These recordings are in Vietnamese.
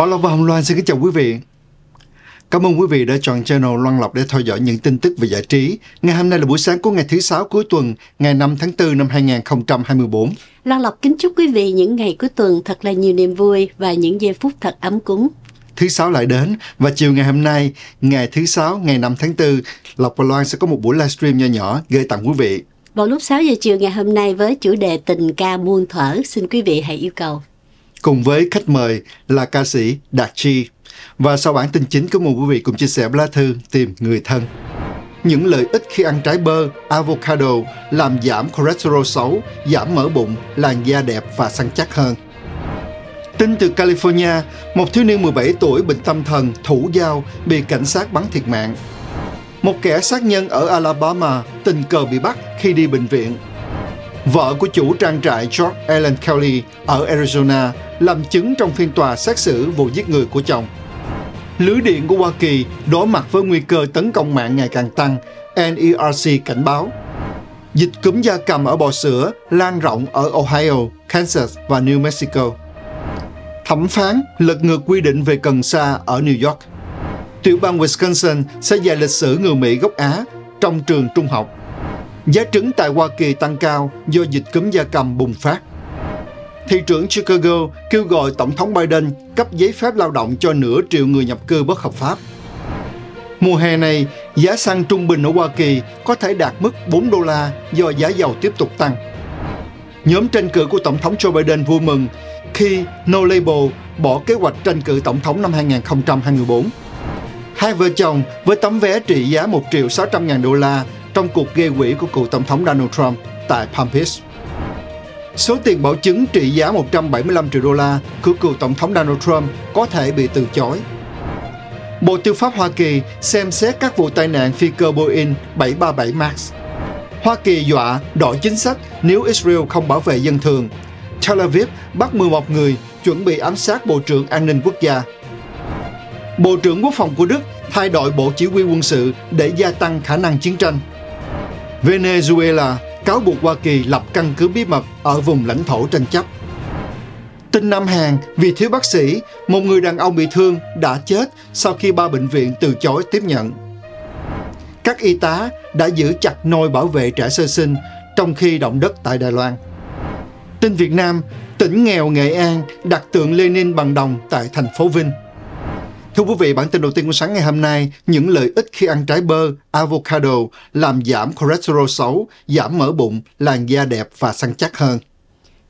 Bảo Lộc và Hồng Loan xin kính chào quý vị. Cảm ơn quý vị đã chọn channel Loan Lộc để theo dõi những tin tức về giải trí. Ngày hôm nay là buổi sáng của ngày thứ sáu cuối tuần, ngày 5 tháng 4 năm 2024. Loan Lộc kính chúc quý vị những ngày cuối tuần thật là nhiều niềm vui và những giây phút thật ấm cúng. Thứ sáu lại đến và chiều ngày hôm nay, ngày thứ sáu, ngày 5 tháng 4, Lộc và Loan sẽ có một buổi livestream nhỏ nhỏ gửi tặng quý vị. Vào lúc 6 giờ chiều ngày hôm nay với chủ đề tình ca muôn thở, xin quý vị hãy yêu cầu cùng với khách mời là ca sĩ Đạt Chi. Và sau bản tin chính, cảm mời quý vị cùng chia sẻ lá thư tìm người thân. Những lợi ích khi ăn trái bơ, avocado làm giảm cholesterol xấu, giảm mỡ bụng, làn da đẹp và săn chắc hơn. Tin từ California, một thiếu niên 17 tuổi bệnh tâm thần, thủ dao, bị cảnh sát bắn thiệt mạng. Một kẻ sát nhân ở Alabama tình cờ bị bắt khi đi bệnh viện Vợ của chủ trang trại George Allen Kelly ở Arizona làm chứng trong phiên tòa xét xử vụ giết người của chồng. Lưới điện của Hoa Kỳ đối mặt với nguy cơ tấn công mạng ngày càng tăng, NERC cảnh báo. Dịch cúm da cầm ở bò sữa lan rộng ở Ohio, Kansas và New Mexico. Thẩm phán lật ngược quy định về cần sa ở New York. Tiểu bang Wisconsin sẽ dạy lịch sử người Mỹ gốc Á trong trường trung học. Giá trứng tại Hoa Kỳ tăng cao do dịch cúm gia cầm bùng phát. Thị trưởng Chicago kêu gọi Tổng thống Biden cấp giấy phép lao động cho nửa triệu người nhập cư bất hợp pháp. Mùa hè này, giá xăng trung bình ở Hoa Kỳ có thể đạt mức 4 đô la do giá dầu tiếp tục tăng. Nhóm tranh cử của Tổng thống Joe Biden vui mừng khi No Label bỏ kế hoạch tranh cử Tổng thống năm 2024. Hai vợ chồng với tấm vé trị giá 1 triệu 600 ngàn đô la trong cuộc gây quỹ của cựu Tổng thống Donald Trump tại Palm Beach. Số tiền bảo chứng trị giá 175 triệu đô la của cựu Tổng thống Donald Trump có thể bị từ chối. Bộ Tư pháp Hoa Kỳ xem xét các vụ tai nạn phi cơ Boeing 737 MAX. Hoa Kỳ dọa đổi chính sách nếu Israel không bảo vệ dân thường. Tel Aviv bắt 11 người chuẩn bị ám sát Bộ trưởng An ninh Quốc gia. Bộ trưởng Quốc phòng của Đức thay đổi Bộ Chỉ huy quân sự để gia tăng khả năng chiến tranh. Venezuela cáo buộc Hoa Kỳ lập căn cứ bí mật ở vùng lãnh thổ tranh chấp. Tin Nam Hàn vì thiếu bác sĩ, một người đàn ông bị thương đã chết sau khi ba bệnh viện từ chối tiếp nhận. Các y tá đã giữ chặt nôi bảo vệ trẻ sơ sinh trong khi động đất tại Đài Loan. Tin Việt Nam, tỉnh nghèo Nghệ An đặt tượng Lenin bằng đồng tại thành phố Vinh. Thưa quý vị, bản tin đầu tiên của sáng ngày hôm nay, những lợi ích khi ăn trái bơ, avocado làm giảm cholesterol xấu, giảm mỡ bụng, làn da đẹp và săn chắc hơn.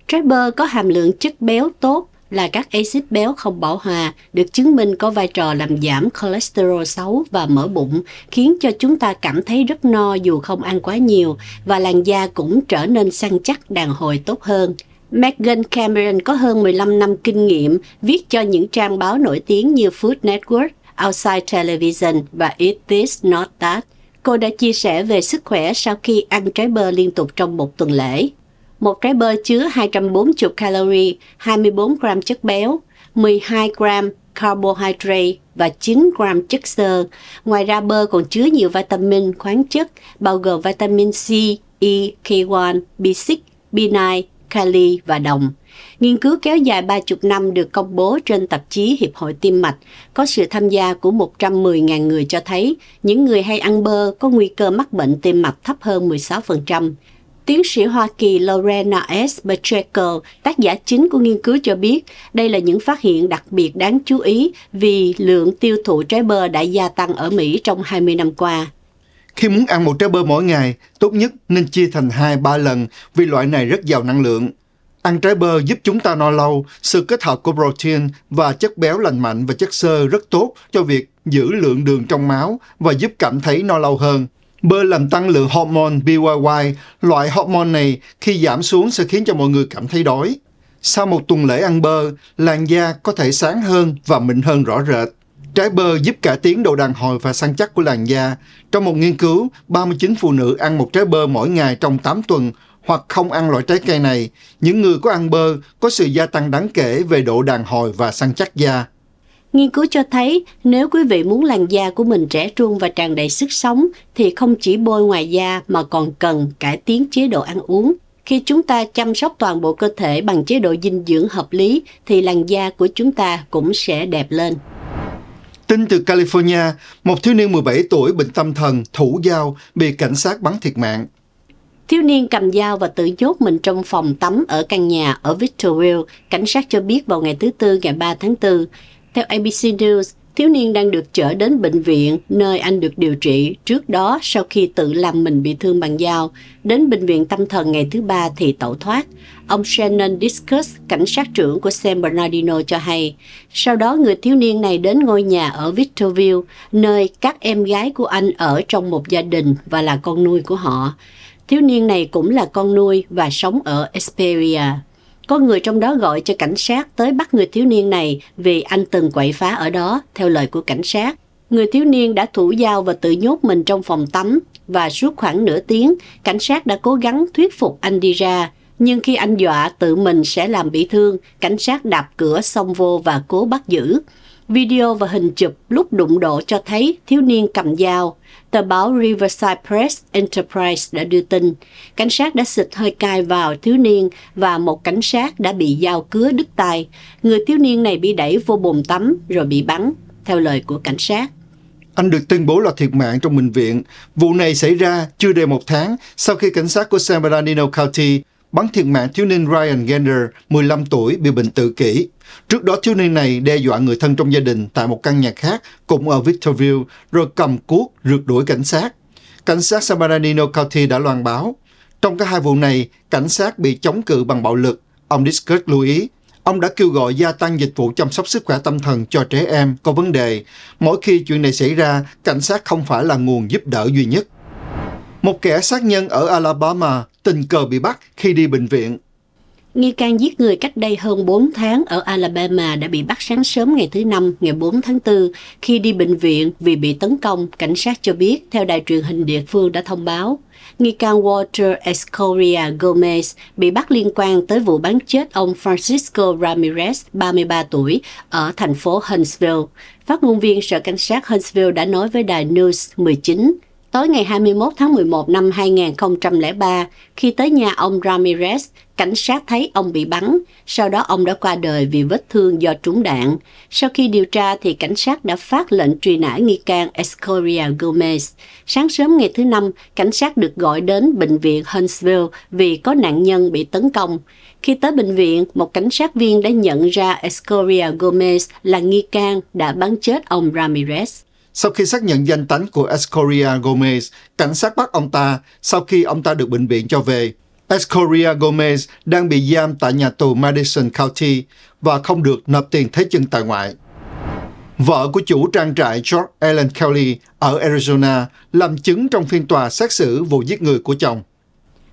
Trái bơ có hàm lượng chất béo tốt là các axit béo không bão hòa được chứng minh có vai trò làm giảm cholesterol xấu và mỡ bụng, khiến cho chúng ta cảm thấy rất no dù không ăn quá nhiều và làn da cũng trở nên săn chắc đàn hồi tốt hơn. Meghan Cameron có hơn 15 năm kinh nghiệm viết cho những trang báo nổi tiếng như Food Network, Outside Television và Eat This Not That. Cô đã chia sẻ về sức khỏe sau khi ăn trái bơ liên tục trong một tuần lễ. Một trái bơ chứa 240 calorie, 24 gram chất béo, 12 gram carbohydrate và 9 gram chất xơ. Ngoài ra bơ còn chứa nhiều vitamin khoáng chất bao gồm vitamin C, E, K1, B6, B9, Kali và đồng. Nghiên cứu kéo dài 30 năm được công bố trên tạp chí Hiệp hội Tim mạch, có sự tham gia của 110.000 người cho thấy những người hay ăn bơ có nguy cơ mắc bệnh tim mạch thấp hơn 16%. Tiến sĩ Hoa Kỳ Lorena S. Pacheco, tác giả chính của nghiên cứu cho biết đây là những phát hiện đặc biệt đáng chú ý vì lượng tiêu thụ trái bơ đã gia tăng ở Mỹ trong 20 năm qua. Khi muốn ăn một trái bơ mỗi ngày, tốt nhất nên chia thành 2-3 lần vì loại này rất giàu năng lượng. Ăn trái bơ giúp chúng ta no lâu, sự kết hợp của protein và chất béo lành mạnh và chất xơ rất tốt cho việc giữ lượng đường trong máu và giúp cảm thấy no lâu hơn. Bơ làm tăng lượng hormone BYY, loại hormone này khi giảm xuống sẽ khiến cho mọi người cảm thấy đói. Sau một tuần lễ ăn bơ, làn da có thể sáng hơn và mịn hơn rõ rệt. Trái bơ giúp cải tiến độ đàn hồi và săn chắc của làn da. Trong một nghiên cứu, 39 phụ nữ ăn một trái bơ mỗi ngày trong 8 tuần hoặc không ăn loại trái cây này. Những người có ăn bơ có sự gia tăng đáng kể về độ đàn hồi và săn chắc da. Nghiên cứu cho thấy nếu quý vị muốn làn da của mình trẻ trung và tràn đầy sức sống thì không chỉ bôi ngoài da mà còn cần cải tiến chế độ ăn uống. Khi chúng ta chăm sóc toàn bộ cơ thể bằng chế độ dinh dưỡng hợp lý thì làn da của chúng ta cũng sẽ đẹp lên. Tin từ California, một thiếu niên 17 tuổi bệnh tâm thần, thủ dao, bị cảnh sát bắn thiệt mạng. Thiếu niên cầm dao và tự chốt mình trong phòng tắm ở căn nhà ở Victorville, cảnh sát cho biết vào ngày thứ Tư ngày 3 tháng 4. Theo ABC News, thiếu niên đang được chở đến bệnh viện nơi anh được điều trị trước đó sau khi tự làm mình bị thương bằng dao. Đến bệnh viện tâm thần ngày thứ ba thì tẩu thoát. Ông Shannon Discus, cảnh sát trưởng của San Bernardino cho hay, sau đó người thiếu niên này đến ngôi nhà ở Victorville, nơi các em gái của anh ở trong một gia đình và là con nuôi của họ. Thiếu niên này cũng là con nuôi và sống ở Esperia. Có người trong đó gọi cho cảnh sát tới bắt người thiếu niên này vì anh từng quậy phá ở đó, theo lời của cảnh sát. Người thiếu niên đã thủ giao và tự nhốt mình trong phòng tắm và suốt khoảng nửa tiếng, cảnh sát đã cố gắng thuyết phục anh đi ra. Nhưng khi anh dọa tự mình sẽ làm bị thương, cảnh sát đạp cửa xông vô và cố bắt giữ. Video và hình chụp lúc đụng độ cho thấy thiếu niên cầm dao. Tờ báo Riverside Press Enterprise đã đưa tin, cảnh sát đã xịt hơi cay vào thiếu niên và một cảnh sát đã bị dao cứa đứt tay. Người thiếu niên này bị đẩy vô bồn tắm rồi bị bắn, theo lời của cảnh sát. Anh được tuyên bố là thiệt mạng trong bệnh viện. Vụ này xảy ra chưa đầy một tháng sau khi cảnh sát của San Bernardino County bắn thiệt mạng thiếu niên Ryan Gander, 15 tuổi, bị bệnh tự kỷ. Trước đó thiếu niên này đe dọa người thân trong gia đình tại một căn nhà khác cũng ở Victorville rồi cầm cuốc rượt đuổi cảnh sát. Cảnh sát San Bernardino County đã loan báo. Trong cả hai vụ này, cảnh sát bị chống cự bằng bạo lực. Ông Discus lưu ý, ông đã kêu gọi gia tăng dịch vụ chăm sóc sức khỏe tâm thần cho trẻ em có vấn đề. Mỗi khi chuyện này xảy ra, cảnh sát không phải là nguồn giúp đỡ duy nhất. Một kẻ sát nhân ở Alabama tình cờ bị bắt khi đi bệnh viện Nghi can giết người cách đây hơn 4 tháng ở Alabama đã bị bắt sáng sớm ngày thứ Năm, ngày 4 tháng 4, khi đi bệnh viện vì bị tấn công, cảnh sát cho biết, theo đài truyền hình địa phương đã thông báo. Nghi can Walter Escoria Gomez bị bắt liên quan tới vụ bắn chết ông Francisco Ramirez, 33 tuổi, ở thành phố Huntsville. Phát ngôn viên Sở Cảnh sát Huntsville đã nói với đài News 19 Tối ngày 21 tháng 11 năm 2003, khi tới nhà ông Ramirez, cảnh sát thấy ông bị bắn, sau đó ông đã qua đời vì vết thương do trúng đạn. Sau khi điều tra thì cảnh sát đã phát lệnh truy nã nghi can Escoria Gomez. Sáng sớm ngày thứ năm, cảnh sát được gọi đến bệnh viện Huntsville vì có nạn nhân bị tấn công. Khi tới bệnh viện, một cảnh sát viên đã nhận ra Escoria Gomez là nghi can đã bắn chết ông Ramirez. Sau khi xác nhận danh tánh của Escoria Gomez, cảnh sát bắt ông ta sau khi ông ta được bệnh viện cho về. Escoria Gomez đang bị giam tại nhà tù Madison County và không được nộp tiền thế chân tại ngoại. Vợ của chủ trang trại George Allen Kelly ở Arizona làm chứng trong phiên tòa xét xử vụ giết người của chồng.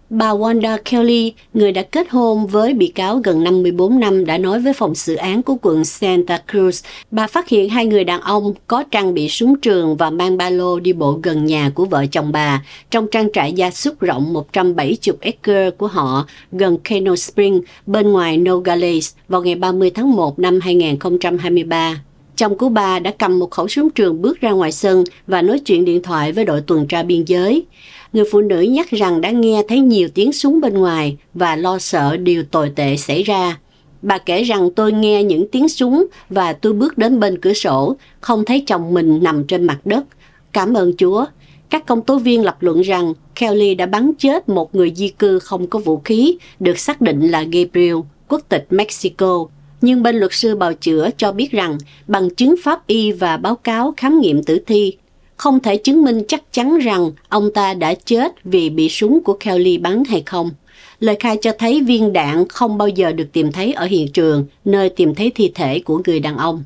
Bà Wanda Kelly, người đã kết hôn với bị cáo gần 54 năm, đã nói với phòng xử án của quận Santa Cruz, bà phát hiện hai người đàn ông có trang bị súng trường và mang ba lô đi bộ gần nhà của vợ chồng bà, trong trang trại gia súc rộng 170 acre của họ gần Keno Spring, bên ngoài Nogales, vào ngày 30 tháng 1 năm 2023. Chồng của bà đã cầm một khẩu súng trường bước ra ngoài sân và nói chuyện điện thoại với đội tuần tra biên giới. Người phụ nữ nhắc rằng đã nghe thấy nhiều tiếng súng bên ngoài và lo sợ điều tồi tệ xảy ra. Bà kể rằng tôi nghe những tiếng súng và tôi bước đến bên cửa sổ, không thấy chồng mình nằm trên mặt đất. Cảm ơn Chúa. Các công tố viên lập luận rằng Kelly đã bắn chết một người di cư không có vũ khí, được xác định là Gabriel, quốc tịch Mexico. Nhưng bên luật sư bào chữa cho biết rằng bằng chứng pháp y và báo cáo khám nghiệm tử thi, không thể chứng minh chắc chắn rằng ông ta đã chết vì bị súng của Kelly bắn hay không. Lời khai cho thấy viên đạn không bao giờ được tìm thấy ở hiện trường, nơi tìm thấy thi thể của người đàn ông.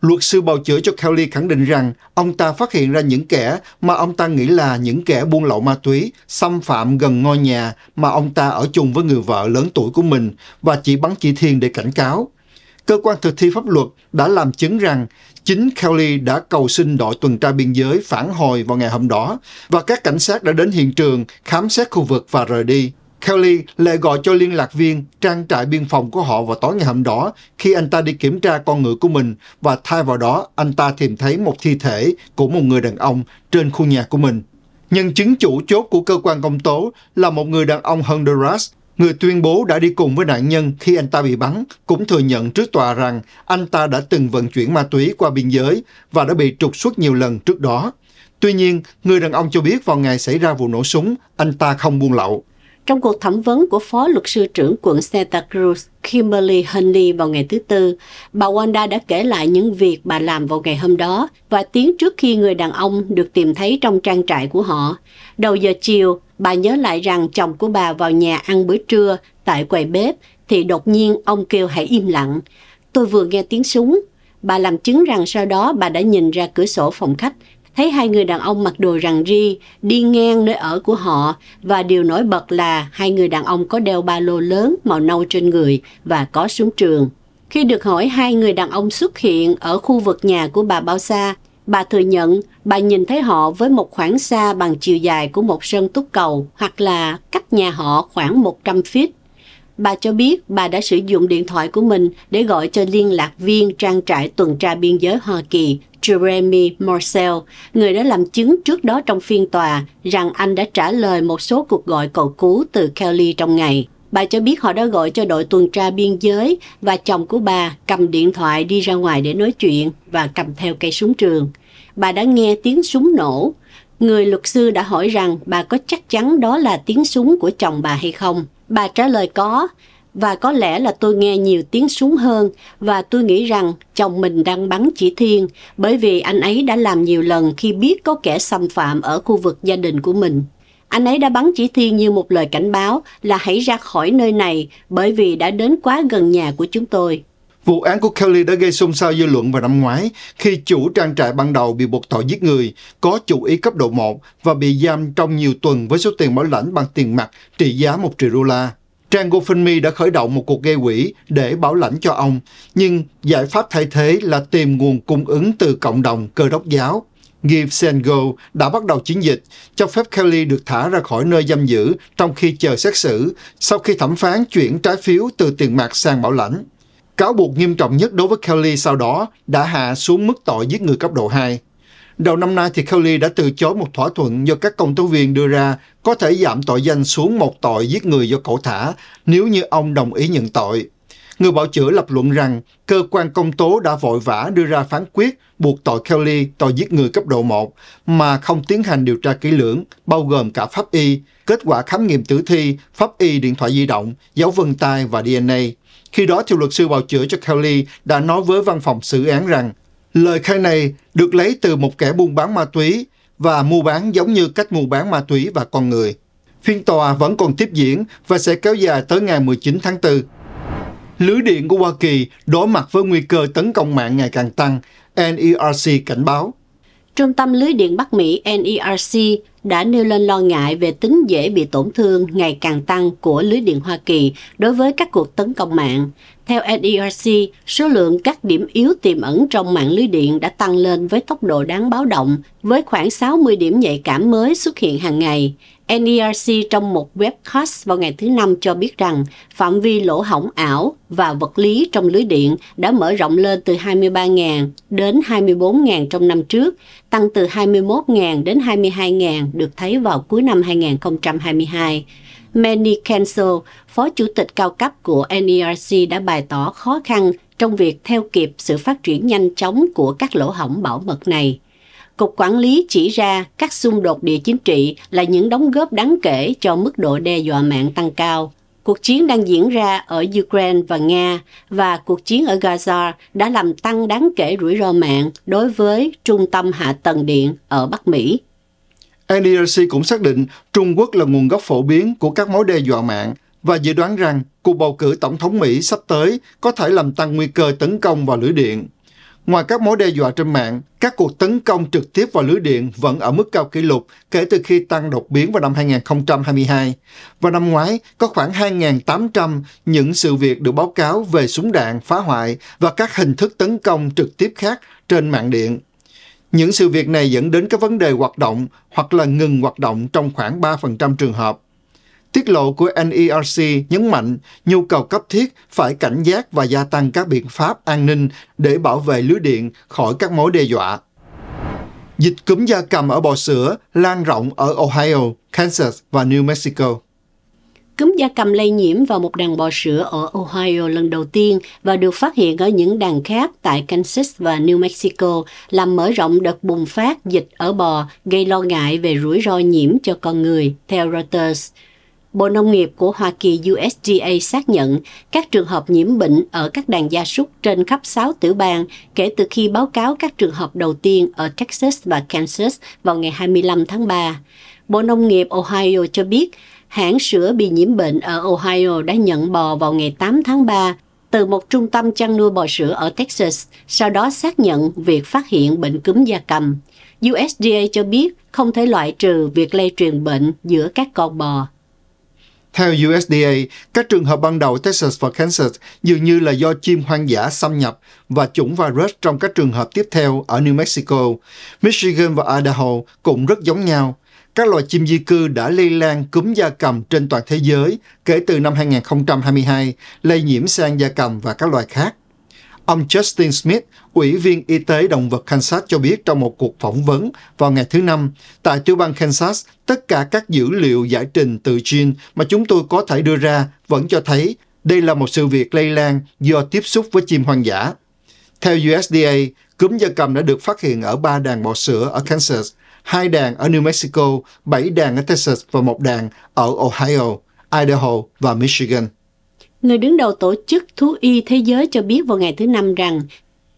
Luật sư bào chữa cho Kelly khẳng định rằng ông ta phát hiện ra những kẻ mà ông ta nghĩ là những kẻ buôn lậu ma túy, xâm phạm gần ngôi nhà mà ông ta ở chung với người vợ lớn tuổi của mình và chỉ bắn chỉ thiên để cảnh cáo. Cơ quan thực thi pháp luật đã làm chứng rằng Chính Kelly đã cầu xin đội tuần tra biên giới phản hồi vào ngày hôm đó và các cảnh sát đã đến hiện trường khám xét khu vực và rời đi. Kelly lại gọi cho liên lạc viên trang trại biên phòng của họ vào tối ngày hôm đó khi anh ta đi kiểm tra con ngựa của mình và thay vào đó anh ta tìm thấy một thi thể của một người đàn ông trên khu nhà của mình. Nhân chứng chủ chốt của cơ quan công tố là một người đàn ông Honduras Người tuyên bố đã đi cùng với nạn nhân khi anh ta bị bắn cũng thừa nhận trước tòa rằng anh ta đã từng vận chuyển ma túy qua biên giới và đã bị trục xuất nhiều lần trước đó. Tuy nhiên, người đàn ông cho biết vào ngày xảy ra vụ nổ súng, anh ta không buông lậu. Trong cuộc thẩm vấn của Phó Luật sư trưởng quận Santa Cruz Kimberly Honey vào ngày thứ Tư, bà Wanda đã kể lại những việc bà làm vào ngày hôm đó và tiếng trước khi người đàn ông được tìm thấy trong trang trại của họ. Đầu giờ chiều, bà nhớ lại rằng chồng của bà vào nhà ăn bữa trưa tại quầy bếp thì đột nhiên ông kêu hãy im lặng. Tôi vừa nghe tiếng súng. Bà làm chứng rằng sau đó bà đã nhìn ra cửa sổ phòng khách thấy hai người đàn ông mặc đồ rằn ri đi ngang nơi ở của họ và điều nổi bật là hai người đàn ông có đeo ba lô lớn màu nâu trên người và có súng trường. Khi được hỏi hai người đàn ông xuất hiện ở khu vực nhà của bà Bao Sa, bà thừa nhận bà nhìn thấy họ với một khoảng xa bằng chiều dài của một sân túc cầu hoặc là cách nhà họ khoảng 100 feet. Bà cho biết bà đã sử dụng điện thoại của mình để gọi cho liên lạc viên trang trại tuần tra biên giới Hoa Kỳ Jeremy Marcel, người đã làm chứng trước đó trong phiên tòa rằng anh đã trả lời một số cuộc gọi cầu cứu từ Kelly trong ngày. Bà cho biết họ đã gọi cho đội tuần tra biên giới và chồng của bà cầm điện thoại đi ra ngoài để nói chuyện và cầm theo cây súng trường. Bà đã nghe tiếng súng nổ. Người luật sư đã hỏi rằng bà có chắc chắn đó là tiếng súng của chồng bà hay không. Bà trả lời có, và có lẽ là tôi nghe nhiều tiếng súng hơn và tôi nghĩ rằng chồng mình đang bắn chỉ thiên bởi vì anh ấy đã làm nhiều lần khi biết có kẻ xâm phạm ở khu vực gia đình của mình. Anh ấy đã bắn chỉ thiên như một lời cảnh báo là hãy ra khỏi nơi này bởi vì đã đến quá gần nhà của chúng tôi. Vụ án của Kelly đã gây xôn xao dư luận vào năm ngoái khi chủ trang trại ban đầu bị buộc tội giết người, có chủ ý cấp độ 1 và bị giam trong nhiều tuần với số tiền bảo lãnh bằng tiền mặt trị giá 1 triệu đô la. Trang GoFundMe đã khởi động một cuộc gây quỹ để bảo lãnh cho ông, nhưng giải pháp thay thế là tìm nguồn cung ứng từ cộng đồng cơ đốc giáo. Give Send Go đã bắt đầu chiến dịch, cho phép Kelly được thả ra khỏi nơi giam giữ trong khi chờ xét xử, sau khi thẩm phán chuyển trái phiếu từ tiền mặt sang bảo lãnh. Cáo buộc nghiêm trọng nhất đối với Kelly sau đó đã hạ xuống mức tội giết người cấp độ 2. Đầu năm nay thì Kelly đã từ chối một thỏa thuận do các công tố viên đưa ra có thể giảm tội danh xuống một tội giết người do cậu thả nếu như ông đồng ý nhận tội. Người bảo chữa lập luận rằng cơ quan công tố đã vội vã đưa ra phán quyết buộc tội Kelly tội giết người cấp độ 1 mà không tiến hành điều tra kỹ lưỡng, bao gồm cả pháp y, kết quả khám nghiệm tử thi, pháp y điện thoại di động, dấu vân tay và DNA. Khi đó, theo luật sư bào chữa cho Kelly đã nói với văn phòng xử án rằng lời khai này được lấy từ một kẻ buôn bán ma túy và mua bán giống như cách mua bán ma túy và con người. Phiên tòa vẫn còn tiếp diễn và sẽ kéo dài tới ngày 19 tháng 4. Lưới điện của Hoa Kỳ đối mặt với nguy cơ tấn công mạng ngày càng tăng, NERC cảnh báo. Trung tâm Lưới điện Bắc Mỹ NERC đã nêu lên lo ngại về tính dễ bị tổn thương ngày càng tăng của lưới điện Hoa Kỳ đối với các cuộc tấn công mạng. Theo NERC, số lượng các điểm yếu tiềm ẩn trong mạng lưới điện đã tăng lên với tốc độ đáng báo động, với khoảng 60 điểm nhạy cảm mới xuất hiện hàng ngày. NERC trong một webcast vào ngày thứ Năm cho biết rằng phạm vi lỗ hỏng ảo và vật lý trong lưới điện đã mở rộng lên từ 23.000 đến 24.000 trong năm trước, tăng từ 21.000 đến 22.000 được thấy vào cuối năm 2022. Manny Cancel, phó chủ tịch cao cấp của NERC đã bày tỏ khó khăn trong việc theo kịp sự phát triển nhanh chóng của các lỗ hổng bảo mật này. Cục quản lý chỉ ra các xung đột địa chính trị là những đóng góp đáng kể cho mức độ đe dọa mạng tăng cao. Cuộc chiến đang diễn ra ở Ukraine và Nga và cuộc chiến ở Gaza đã làm tăng đáng kể rủi ro mạng đối với trung tâm hạ tầng điện ở Bắc Mỹ. NDRC e cũng xác định Trung Quốc là nguồn gốc phổ biến của các mối đe dọa mạng và dự đoán rằng cuộc bầu cử tổng thống Mỹ sắp tới có thể làm tăng nguy cơ tấn công vào lưới điện. Ngoài các mối đe dọa trên mạng, các cuộc tấn công trực tiếp vào lưới điện vẫn ở mức cao kỷ lục kể từ khi tăng đột biến vào năm 2022. Và năm ngoái, có khoảng 2.800 những sự việc được báo cáo về súng đạn, phá hoại và các hình thức tấn công trực tiếp khác trên mạng điện. Những sự việc này dẫn đến các vấn đề hoạt động hoặc là ngừng hoạt động trong khoảng 3% trường hợp. Tiết lộ của NERC nhấn mạnh nhu cầu cấp thiết phải cảnh giác và gia tăng các biện pháp an ninh để bảo vệ lưới điện khỏi các mối đe dọa. Dịch cúm da cầm ở bò sữa lan rộng ở Ohio, Kansas và New Mexico. Cúm da cầm lây nhiễm vào một đàn bò sữa ở Ohio lần đầu tiên và được phát hiện ở những đàn khác tại Kansas và New Mexico, làm mở rộng đợt bùng phát dịch ở bò, gây lo ngại về rủi ro nhiễm cho con người, theo Reuters. Bộ Nông nghiệp của Hoa Kỳ USDA xác nhận các trường hợp nhiễm bệnh ở các đàn gia súc trên khắp 6 tiểu bang kể từ khi báo cáo các trường hợp đầu tiên ở Texas và Kansas vào ngày 25 tháng 3. Bộ Nông nghiệp Ohio cho biết hãng sữa bị nhiễm bệnh ở Ohio đã nhận bò vào ngày 8 tháng 3 từ một trung tâm chăn nuôi bò sữa ở Texas, sau đó xác nhận việc phát hiện bệnh cúm da cầm. USDA cho biết không thể loại trừ việc lây truyền bệnh giữa các con bò. Theo USDA, các trường hợp ban đầu Texas và Kansas dường như là do chim hoang dã xâm nhập và chủng virus trong các trường hợp tiếp theo ở New Mexico. Michigan và Idaho cũng rất giống nhau các loài chim di cư đã lây lan cúm gia cầm trên toàn thế giới kể từ năm 2022, lây nhiễm sang gia cầm và các loài khác. Ông Justin Smith, Ủy viên Y tế Động vật Kansas cho biết trong một cuộc phỏng vấn vào ngày thứ Năm, tại tiểu bang Kansas, tất cả các dữ liệu giải trình từ gene mà chúng tôi có thể đưa ra vẫn cho thấy đây là một sự việc lây lan do tiếp xúc với chim hoang dã. Theo USDA, Cúm gia cầm đã được phát hiện ở ba đàn bò sữa ở Kansas, hai đàn ở New Mexico, bảy đàn ở Texas và một đàn ở Ohio, Idaho và Michigan. Người đứng đầu Tổ chức Thú y Thế giới cho biết vào ngày thứ Năm rằng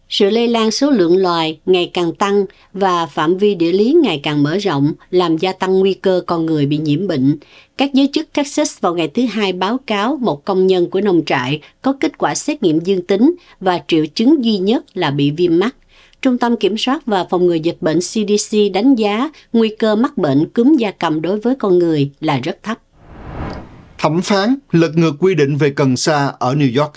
sự lây lan số lượng loài ngày càng tăng và phạm vi địa lý ngày càng mở rộng làm gia tăng nguy cơ con người bị nhiễm bệnh. Các giới chức Texas vào ngày thứ Hai báo cáo một công nhân của nông trại có kết quả xét nghiệm dương tính và triệu chứng duy nhất là bị viêm mắt. Trung tâm Kiểm soát và Phòng ngừa Dịch bệnh CDC đánh giá nguy cơ mắc bệnh cúm da cầm đối với con người là rất thấp. Thẩm phán lật ngược quy định về cần sa ở New York.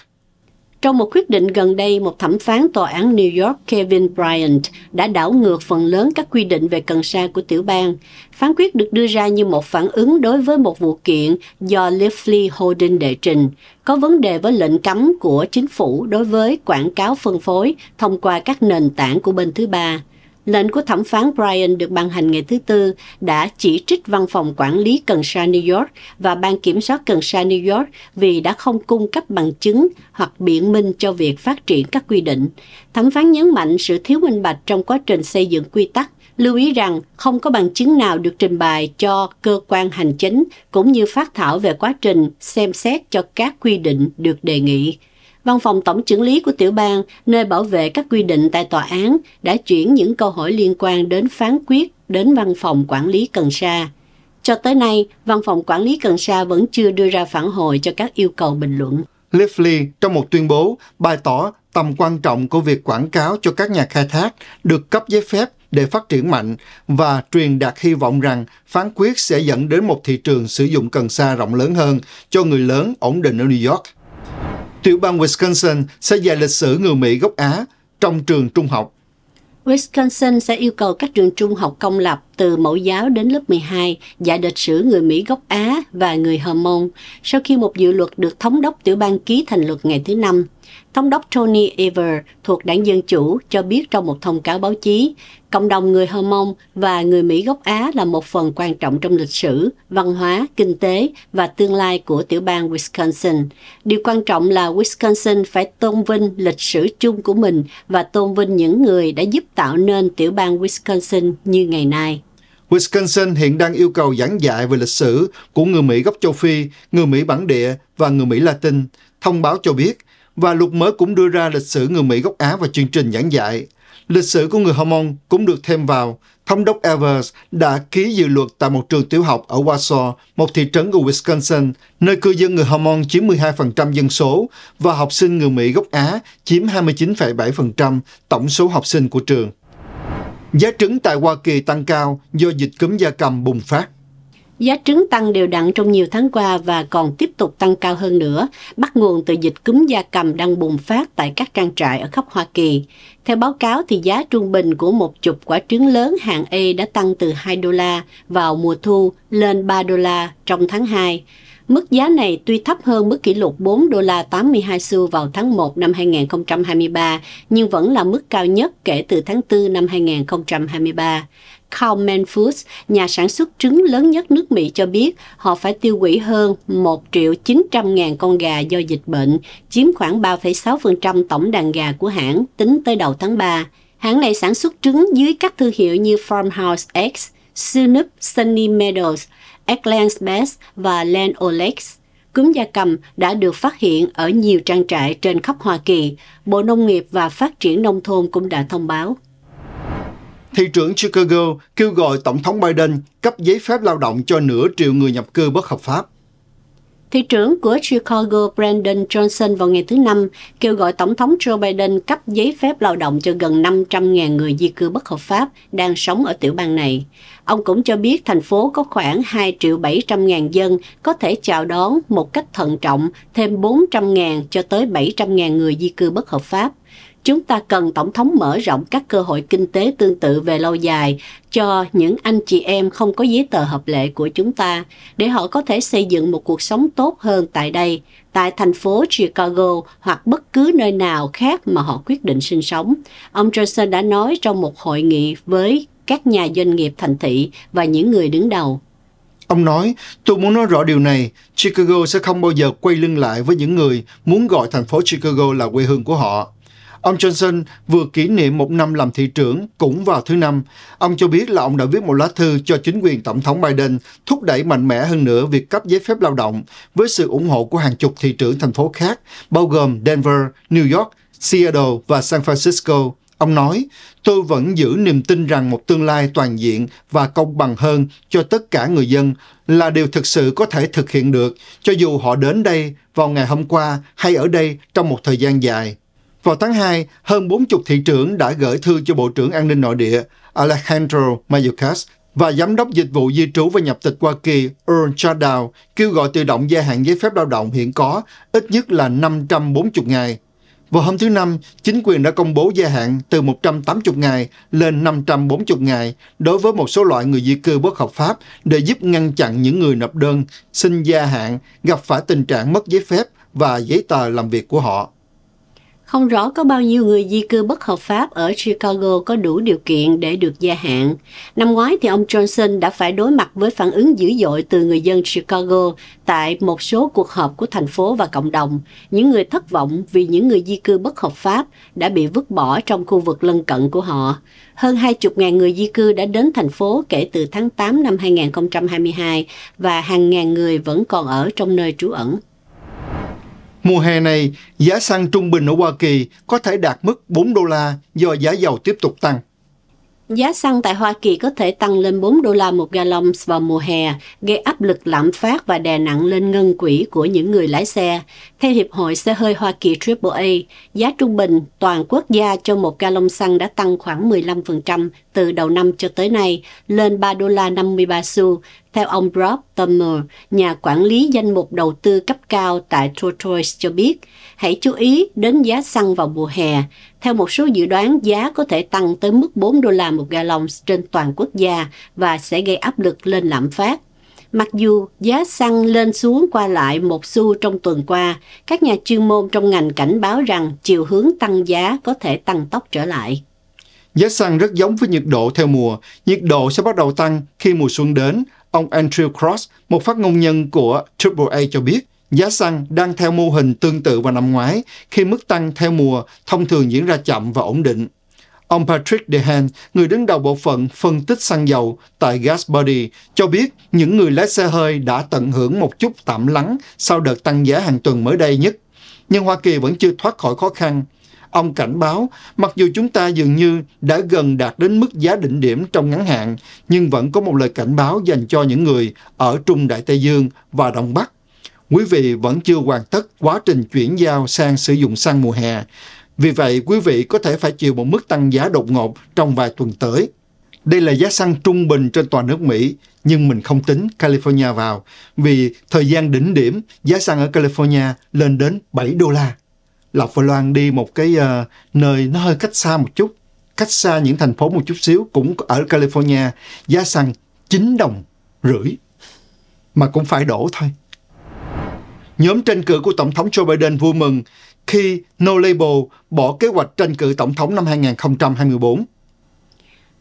Trong một quyết định gần đây, một thẩm phán tòa án New York Kevin Bryant đã đảo ngược phần lớn các quy định về cần sa của tiểu bang. Phán quyết được đưa ra như một phản ứng đối với một vụ kiện do Leafly Holding đệ trình, có vấn đề với lệnh cấm của chính phủ đối với quảng cáo phân phối thông qua các nền tảng của bên thứ ba. Lệnh của thẩm phán Brian được ban hành ngày thứ Tư đã chỉ trích văn phòng quản lý cần sa New York và ban kiểm soát cần sa New York vì đã không cung cấp bằng chứng hoặc biện minh cho việc phát triển các quy định. Thẩm phán nhấn mạnh sự thiếu minh bạch trong quá trình xây dựng quy tắc lưu ý rằng không có bằng chứng nào được trình bày cho cơ quan hành chính cũng như phát thảo về quá trình xem xét cho các quy định được đề nghị. Văn phòng Tổng trưởng lý của tiểu bang, nơi bảo vệ các quy định tại tòa án, đã chuyển những câu hỏi liên quan đến phán quyết đến Văn phòng Quản lý Cần Sa. Cho tới nay, Văn phòng Quản lý Cần Sa vẫn chưa đưa ra phản hồi cho các yêu cầu bình luận. Leafly, trong một tuyên bố, bày tỏ tầm quan trọng của việc quảng cáo cho các nhà khai thác được cấp giấy phép để phát triển mạnh và truyền đạt hy vọng rằng phán quyết sẽ dẫn đến một thị trường sử dụng cần sa rộng lớn hơn cho người lớn ổn định ở New York tiểu bang Wisconsin sẽ dạy lịch sử người Mỹ gốc Á trong trường trung học. Wisconsin sẽ yêu cầu các trường trung học công lập từ mẫu giáo đến lớp 12 dạy lịch sử người Mỹ gốc Á và người Hờ Môn sau khi một dự luật được thống đốc tiểu bang ký thành luật ngày thứ Năm Thống đốc Tony Ever thuộc đảng Dân Chủ cho biết trong một thông cáo báo chí, cộng đồng người Hơ Mông và người Mỹ gốc Á là một phần quan trọng trong lịch sử, văn hóa, kinh tế và tương lai của tiểu bang Wisconsin. Điều quan trọng là Wisconsin phải tôn vinh lịch sử chung của mình và tôn vinh những người đã giúp tạo nên tiểu bang Wisconsin như ngày nay. Wisconsin hiện đang yêu cầu giảng dạy về lịch sử của người Mỹ gốc châu Phi, người Mỹ bản địa và người Mỹ Latin. Thông báo cho biết và luật mới cũng đưa ra lịch sử người Mỹ gốc Á và chương trình giảng dạy. Lịch sử của người Hmong cũng được thêm vào. Thống đốc Evers đã ký dự luật tại một trường tiểu học ở Warsaw, một thị trấn của Wisconsin, nơi cư dân người Hmong chiếm 12% dân số và học sinh người Mỹ gốc Á chiếm 29,7% tổng số học sinh của trường. Giá trứng tại Hoa Kỳ tăng cao do dịch cúm gia cầm bùng phát. Giá trứng tăng đều đặn trong nhiều tháng qua và còn tiếp tục tăng cao hơn nữa, bắt nguồn từ dịch cúm gia cầm đang bùng phát tại các trang trại ở khắp Hoa Kỳ. Theo báo cáo thì giá trung bình của một chục quả trứng lớn hạng E đã tăng từ 2 đô la vào mùa thu lên 3 đô la trong tháng 2. Mức giá này tuy thấp hơn mức kỷ lục 4 đô la 82 xu vào tháng 1 năm 2023, nhưng vẫn là mức cao nhất kể từ tháng 4 năm 2023. Cowman Foods, nhà sản xuất trứng lớn nhất nước Mỹ cho biết họ phải tiêu hủy hơn 1 triệu 900 ngàn con gà do dịch bệnh, chiếm khoảng 3,6% tổng đàn gà của hãng tính tới đầu tháng 3. Hãng này sản xuất trứng dưới các thương hiệu như Farmhouse X, Sunup, Sunny Meadows, Eggland's Best và Land O'Lakes cúm gia cầm đã được phát hiện ở nhiều trang trại trên khắp Hoa Kỳ. Bộ Nông nghiệp và Phát triển Nông thôn cũng đã thông báo thị trưởng Chicago kêu gọi Tổng thống Biden cấp giấy phép lao động cho nửa triệu người nhập cư bất hợp pháp. Thị trưởng của Chicago Brandon Johnson vào ngày thứ Năm kêu gọi Tổng thống Joe Biden cấp giấy phép lao động cho gần 500.000 người di cư bất hợp pháp đang sống ở tiểu bang này. Ông cũng cho biết thành phố có khoảng 2 triệu 700 000 dân có thể chào đón một cách thận trọng thêm 400 000 cho tới 700 000 người di cư bất hợp pháp. Chúng ta cần Tổng thống mở rộng các cơ hội kinh tế tương tự về lâu dài cho những anh chị em không có giấy tờ hợp lệ của chúng ta để họ có thể xây dựng một cuộc sống tốt hơn tại đây, tại thành phố Chicago hoặc bất cứ nơi nào khác mà họ quyết định sinh sống. Ông Johnson đã nói trong một hội nghị với các nhà doanh nghiệp thành thị và những người đứng đầu. Ông nói, tôi muốn nói rõ điều này, Chicago sẽ không bao giờ quay lưng lại với những người muốn gọi thành phố Chicago là quê hương của họ. Ông Johnson vừa kỷ niệm một năm làm thị trưởng cũng vào thứ Năm. Ông cho biết là ông đã viết một lá thư cho chính quyền Tổng thống Biden thúc đẩy mạnh mẽ hơn nữa việc cấp giấy phép lao động với sự ủng hộ của hàng chục thị trưởng thành phố khác, bao gồm Denver, New York, Seattle và San Francisco. Ông nói, tôi vẫn giữ niềm tin rằng một tương lai toàn diện và công bằng hơn cho tất cả người dân là điều thực sự có thể thực hiện được cho dù họ đến đây vào ngày hôm qua hay ở đây trong một thời gian dài. Vào tháng 2, hơn 40 thị trưởng đã gửi thư cho Bộ trưởng An ninh Nội địa Alejandro Mayorkas và Giám đốc Dịch vụ Di trú và Nhập tịch Hoa Kỳ Earl Chaddow kêu gọi tự động gia hạn giấy phép lao động hiện có ít nhất là 540 ngày. Vào hôm thứ Năm, chính quyền đã công bố gia hạn từ 180 ngày lên 540 ngày đối với một số loại người di cư bất hợp pháp để giúp ngăn chặn những người nộp đơn, xin gia hạn, gặp phải tình trạng mất giấy phép và giấy tờ làm việc của họ. Không rõ có bao nhiêu người di cư bất hợp pháp ở Chicago có đủ điều kiện để được gia hạn. Năm ngoái thì ông Johnson đã phải đối mặt với phản ứng dữ dội từ người dân Chicago tại một số cuộc họp của thành phố và cộng đồng. Những người thất vọng vì những người di cư bất hợp pháp đã bị vứt bỏ trong khu vực lân cận của họ. Hơn 20.000 người di cư đã đến thành phố kể từ tháng 8 năm 2022 và hàng ngàn người vẫn còn ở trong nơi trú ẩn. Mùa hè này, giá xăng trung bình ở Hoa Kỳ có thể đạt mức 4 đô la do giá dầu tiếp tục tăng. Giá xăng tại Hoa Kỳ có thể tăng lên 4 đô la một gallon vào mùa hè, gây áp lực lạm phát và đè nặng lên ngân quỹ của những người lái xe. Theo Hiệp hội xe hơi Hoa Kỳ AAA, giá trung bình toàn quốc gia cho một gallon xăng đã tăng khoảng 15% từ đầu năm cho tới nay, lên 3 đô la 53 xu, theo ông Rob Thummer, nhà quản lý danh mục đầu tư cấp cao tại Tortoise cho biết, hãy chú ý đến giá xăng vào mùa hè. Theo một số dự đoán, giá có thể tăng tới mức 4 đô la một gallon trên toàn quốc gia và sẽ gây áp lực lên lạm phát. Mặc dù giá xăng lên xuống qua lại một xu trong tuần qua, các nhà chuyên môn trong ngành cảnh báo rằng chiều hướng tăng giá có thể tăng tốc trở lại. Giá xăng rất giống với nhiệt độ theo mùa. Nhiệt độ sẽ bắt đầu tăng khi mùa xuân đến Ông Andrew Cross, một phát ngôn nhân của AAA cho biết, giá xăng đang theo mô hình tương tự vào năm ngoái khi mức tăng theo mùa thông thường diễn ra chậm và ổn định. Ông Patrick Dehan, người đứng đầu bộ phận phân tích xăng dầu tại GasBuddy, cho biết những người lái xe hơi đã tận hưởng một chút tạm lắng sau đợt tăng giá hàng tuần mới đây nhất. Nhưng Hoa Kỳ vẫn chưa thoát khỏi khó khăn Ông cảnh báo, mặc dù chúng ta dường như đã gần đạt đến mức giá đỉnh điểm trong ngắn hạn, nhưng vẫn có một lời cảnh báo dành cho những người ở Trung Đại Tây Dương và Đông Bắc. Quý vị vẫn chưa hoàn tất quá trình chuyển giao sang sử dụng xăng mùa hè. Vì vậy, quý vị có thể phải chịu một mức tăng giá đột ngột trong vài tuần tới. Đây là giá xăng trung bình trên toàn nước Mỹ, nhưng mình không tính California vào, vì thời gian đỉnh điểm giá xăng ở California lên đến 7 đô la. Lộc và Loan đi một cái uh, nơi nó hơi cách xa một chút, cách xa những thành phố một chút xíu cũng ở California, giá xăng 9 đồng rưỡi mà cũng phải đổ thôi. Nhóm tranh cử của Tổng thống Joe Biden vui mừng khi No Label bỏ kế hoạch tranh cử Tổng thống năm 2024.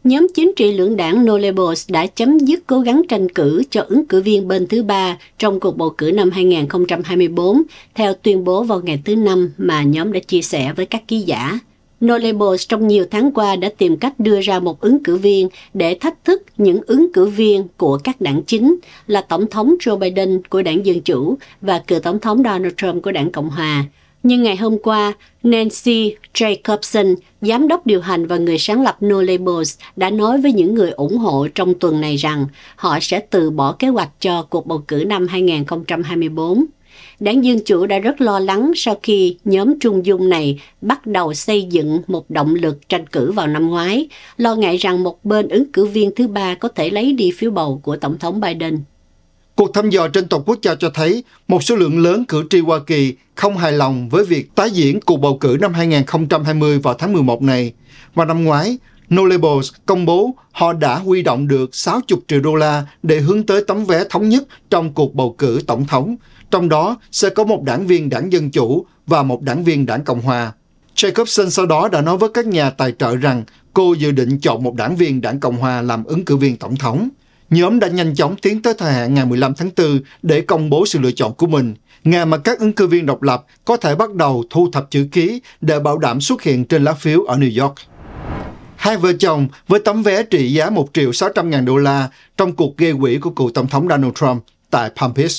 Nhóm chính trị lưỡng đảng Nolebles đã chấm dứt cố gắng tranh cử cho ứng cử viên bên thứ ba trong cuộc bầu cử năm 2024, theo tuyên bố vào ngày thứ Năm mà nhóm đã chia sẻ với các ký giả. Nolebles trong nhiều tháng qua đã tìm cách đưa ra một ứng cử viên để thách thức những ứng cử viên của các đảng chính là Tổng thống Joe Biden của đảng Dân Chủ và cựu Tổng thống Donald Trump của đảng Cộng Hòa. Nhưng ngày hôm qua, Nancy Jacobson, giám đốc điều hành và người sáng lập No Labels, đã nói với những người ủng hộ trong tuần này rằng họ sẽ từ bỏ kế hoạch cho cuộc bầu cử năm 2024. Đảng Dân Chủ đã rất lo lắng sau khi nhóm trung dung này bắt đầu xây dựng một động lực tranh cử vào năm ngoái, lo ngại rằng một bên ứng cử viên thứ ba có thể lấy đi phiếu bầu của Tổng thống Biden. Cuộc thăm dò trên toàn quốc gia cho thấy một số lượng lớn cử tri Hoa Kỳ không hài lòng với việc tái diễn cuộc bầu cử năm 2020 vào tháng 11 này. Và năm ngoái, No Labels công bố họ đã huy động được 60 triệu đô la để hướng tới tấm vé thống nhất trong cuộc bầu cử tổng thống. Trong đó sẽ có một đảng viên đảng Dân Chủ và một đảng viên đảng Cộng Hòa. Jacobson sau đó đã nói với các nhà tài trợ rằng cô dự định chọn một đảng viên đảng Cộng Hòa làm ứng cử viên tổng thống. Nhóm đã nhanh chóng tiến tới thời hạn ngày 15 tháng 4 để công bố sự lựa chọn của mình, ngày mà các ứng cử viên độc lập có thể bắt đầu thu thập chữ ký để bảo đảm xuất hiện trên lá phiếu ở New York. Hai vợ chồng với tấm vé trị giá 1 triệu 600 ngàn đô la trong cuộc gây quỹ của cựu Tổng thống Donald Trump tại Palm Beach.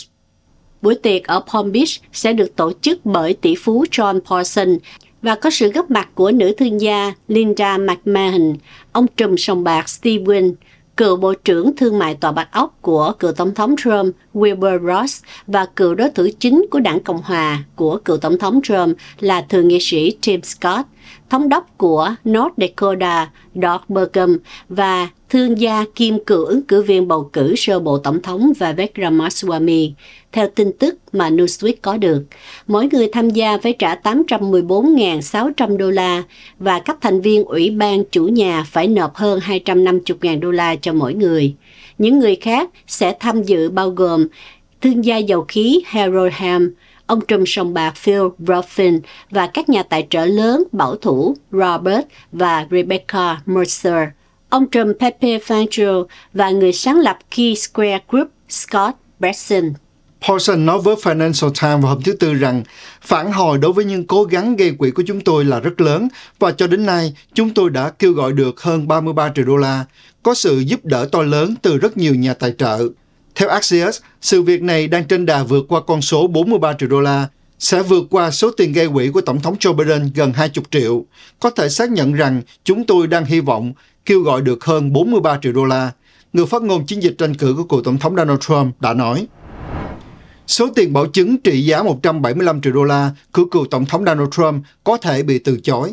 Buổi tiệc ở Palm Beach sẽ được tổ chức bởi tỷ phú John Paulson và có sự góp mặt của nữ thương gia Linda McMahon, ông trùm sòng bạc Steve Wynn, cựu Bộ trưởng Thương mại Tòa Bạch Ốc của cựu Tổng thống Trump Wilbur Ross và cựu đối thủ chính của đảng Cộng Hòa của cựu Tổng thống Trump là Thượng nghị sĩ Tim Scott, thống đốc của North Dakota Doug Burgum và thương gia kim cử ứng cử viên bầu cử sơ bộ tổng thống và Ramaswamy. Theo tin tức mà Newsweek có được, mỗi người tham gia phải trả 814.600 đô la và các thành viên ủy ban chủ nhà phải nộp hơn 250.000 đô la cho mỗi người. Những người khác sẽ tham dự bao gồm thương gia dầu khí Harold Ham, ông trùm sòng bạc Phil Ruffin và các nhà tài trợ lớn bảo thủ Robert và Rebecca Mercer. Ông Trầm Pepe Fangio và người sáng lập Key Square Group Scott Bresson. Paulson nói với Financial Times vào hôm thứ Tư rằng phản hồi đối với những cố gắng gây quỹ của chúng tôi là rất lớn và cho đến nay chúng tôi đã kêu gọi được hơn 33 triệu đô la, có sự giúp đỡ to lớn từ rất nhiều nhà tài trợ. Theo Axios, sự việc này đang trên đà vượt qua con số 43 triệu đô la, sẽ vượt qua số tiền gây quỹ của Tổng thống Joe Biden gần 20 triệu. Có thể xác nhận rằng chúng tôi đang hy vọng kêu gọi được hơn 43 triệu đô la, người phát ngôn chiến dịch tranh cử của cựu tổng thống Donald Trump đã nói. Số tiền bảo chứng trị giá 175 triệu đô la của cựu tổng thống Donald Trump có thể bị từ chối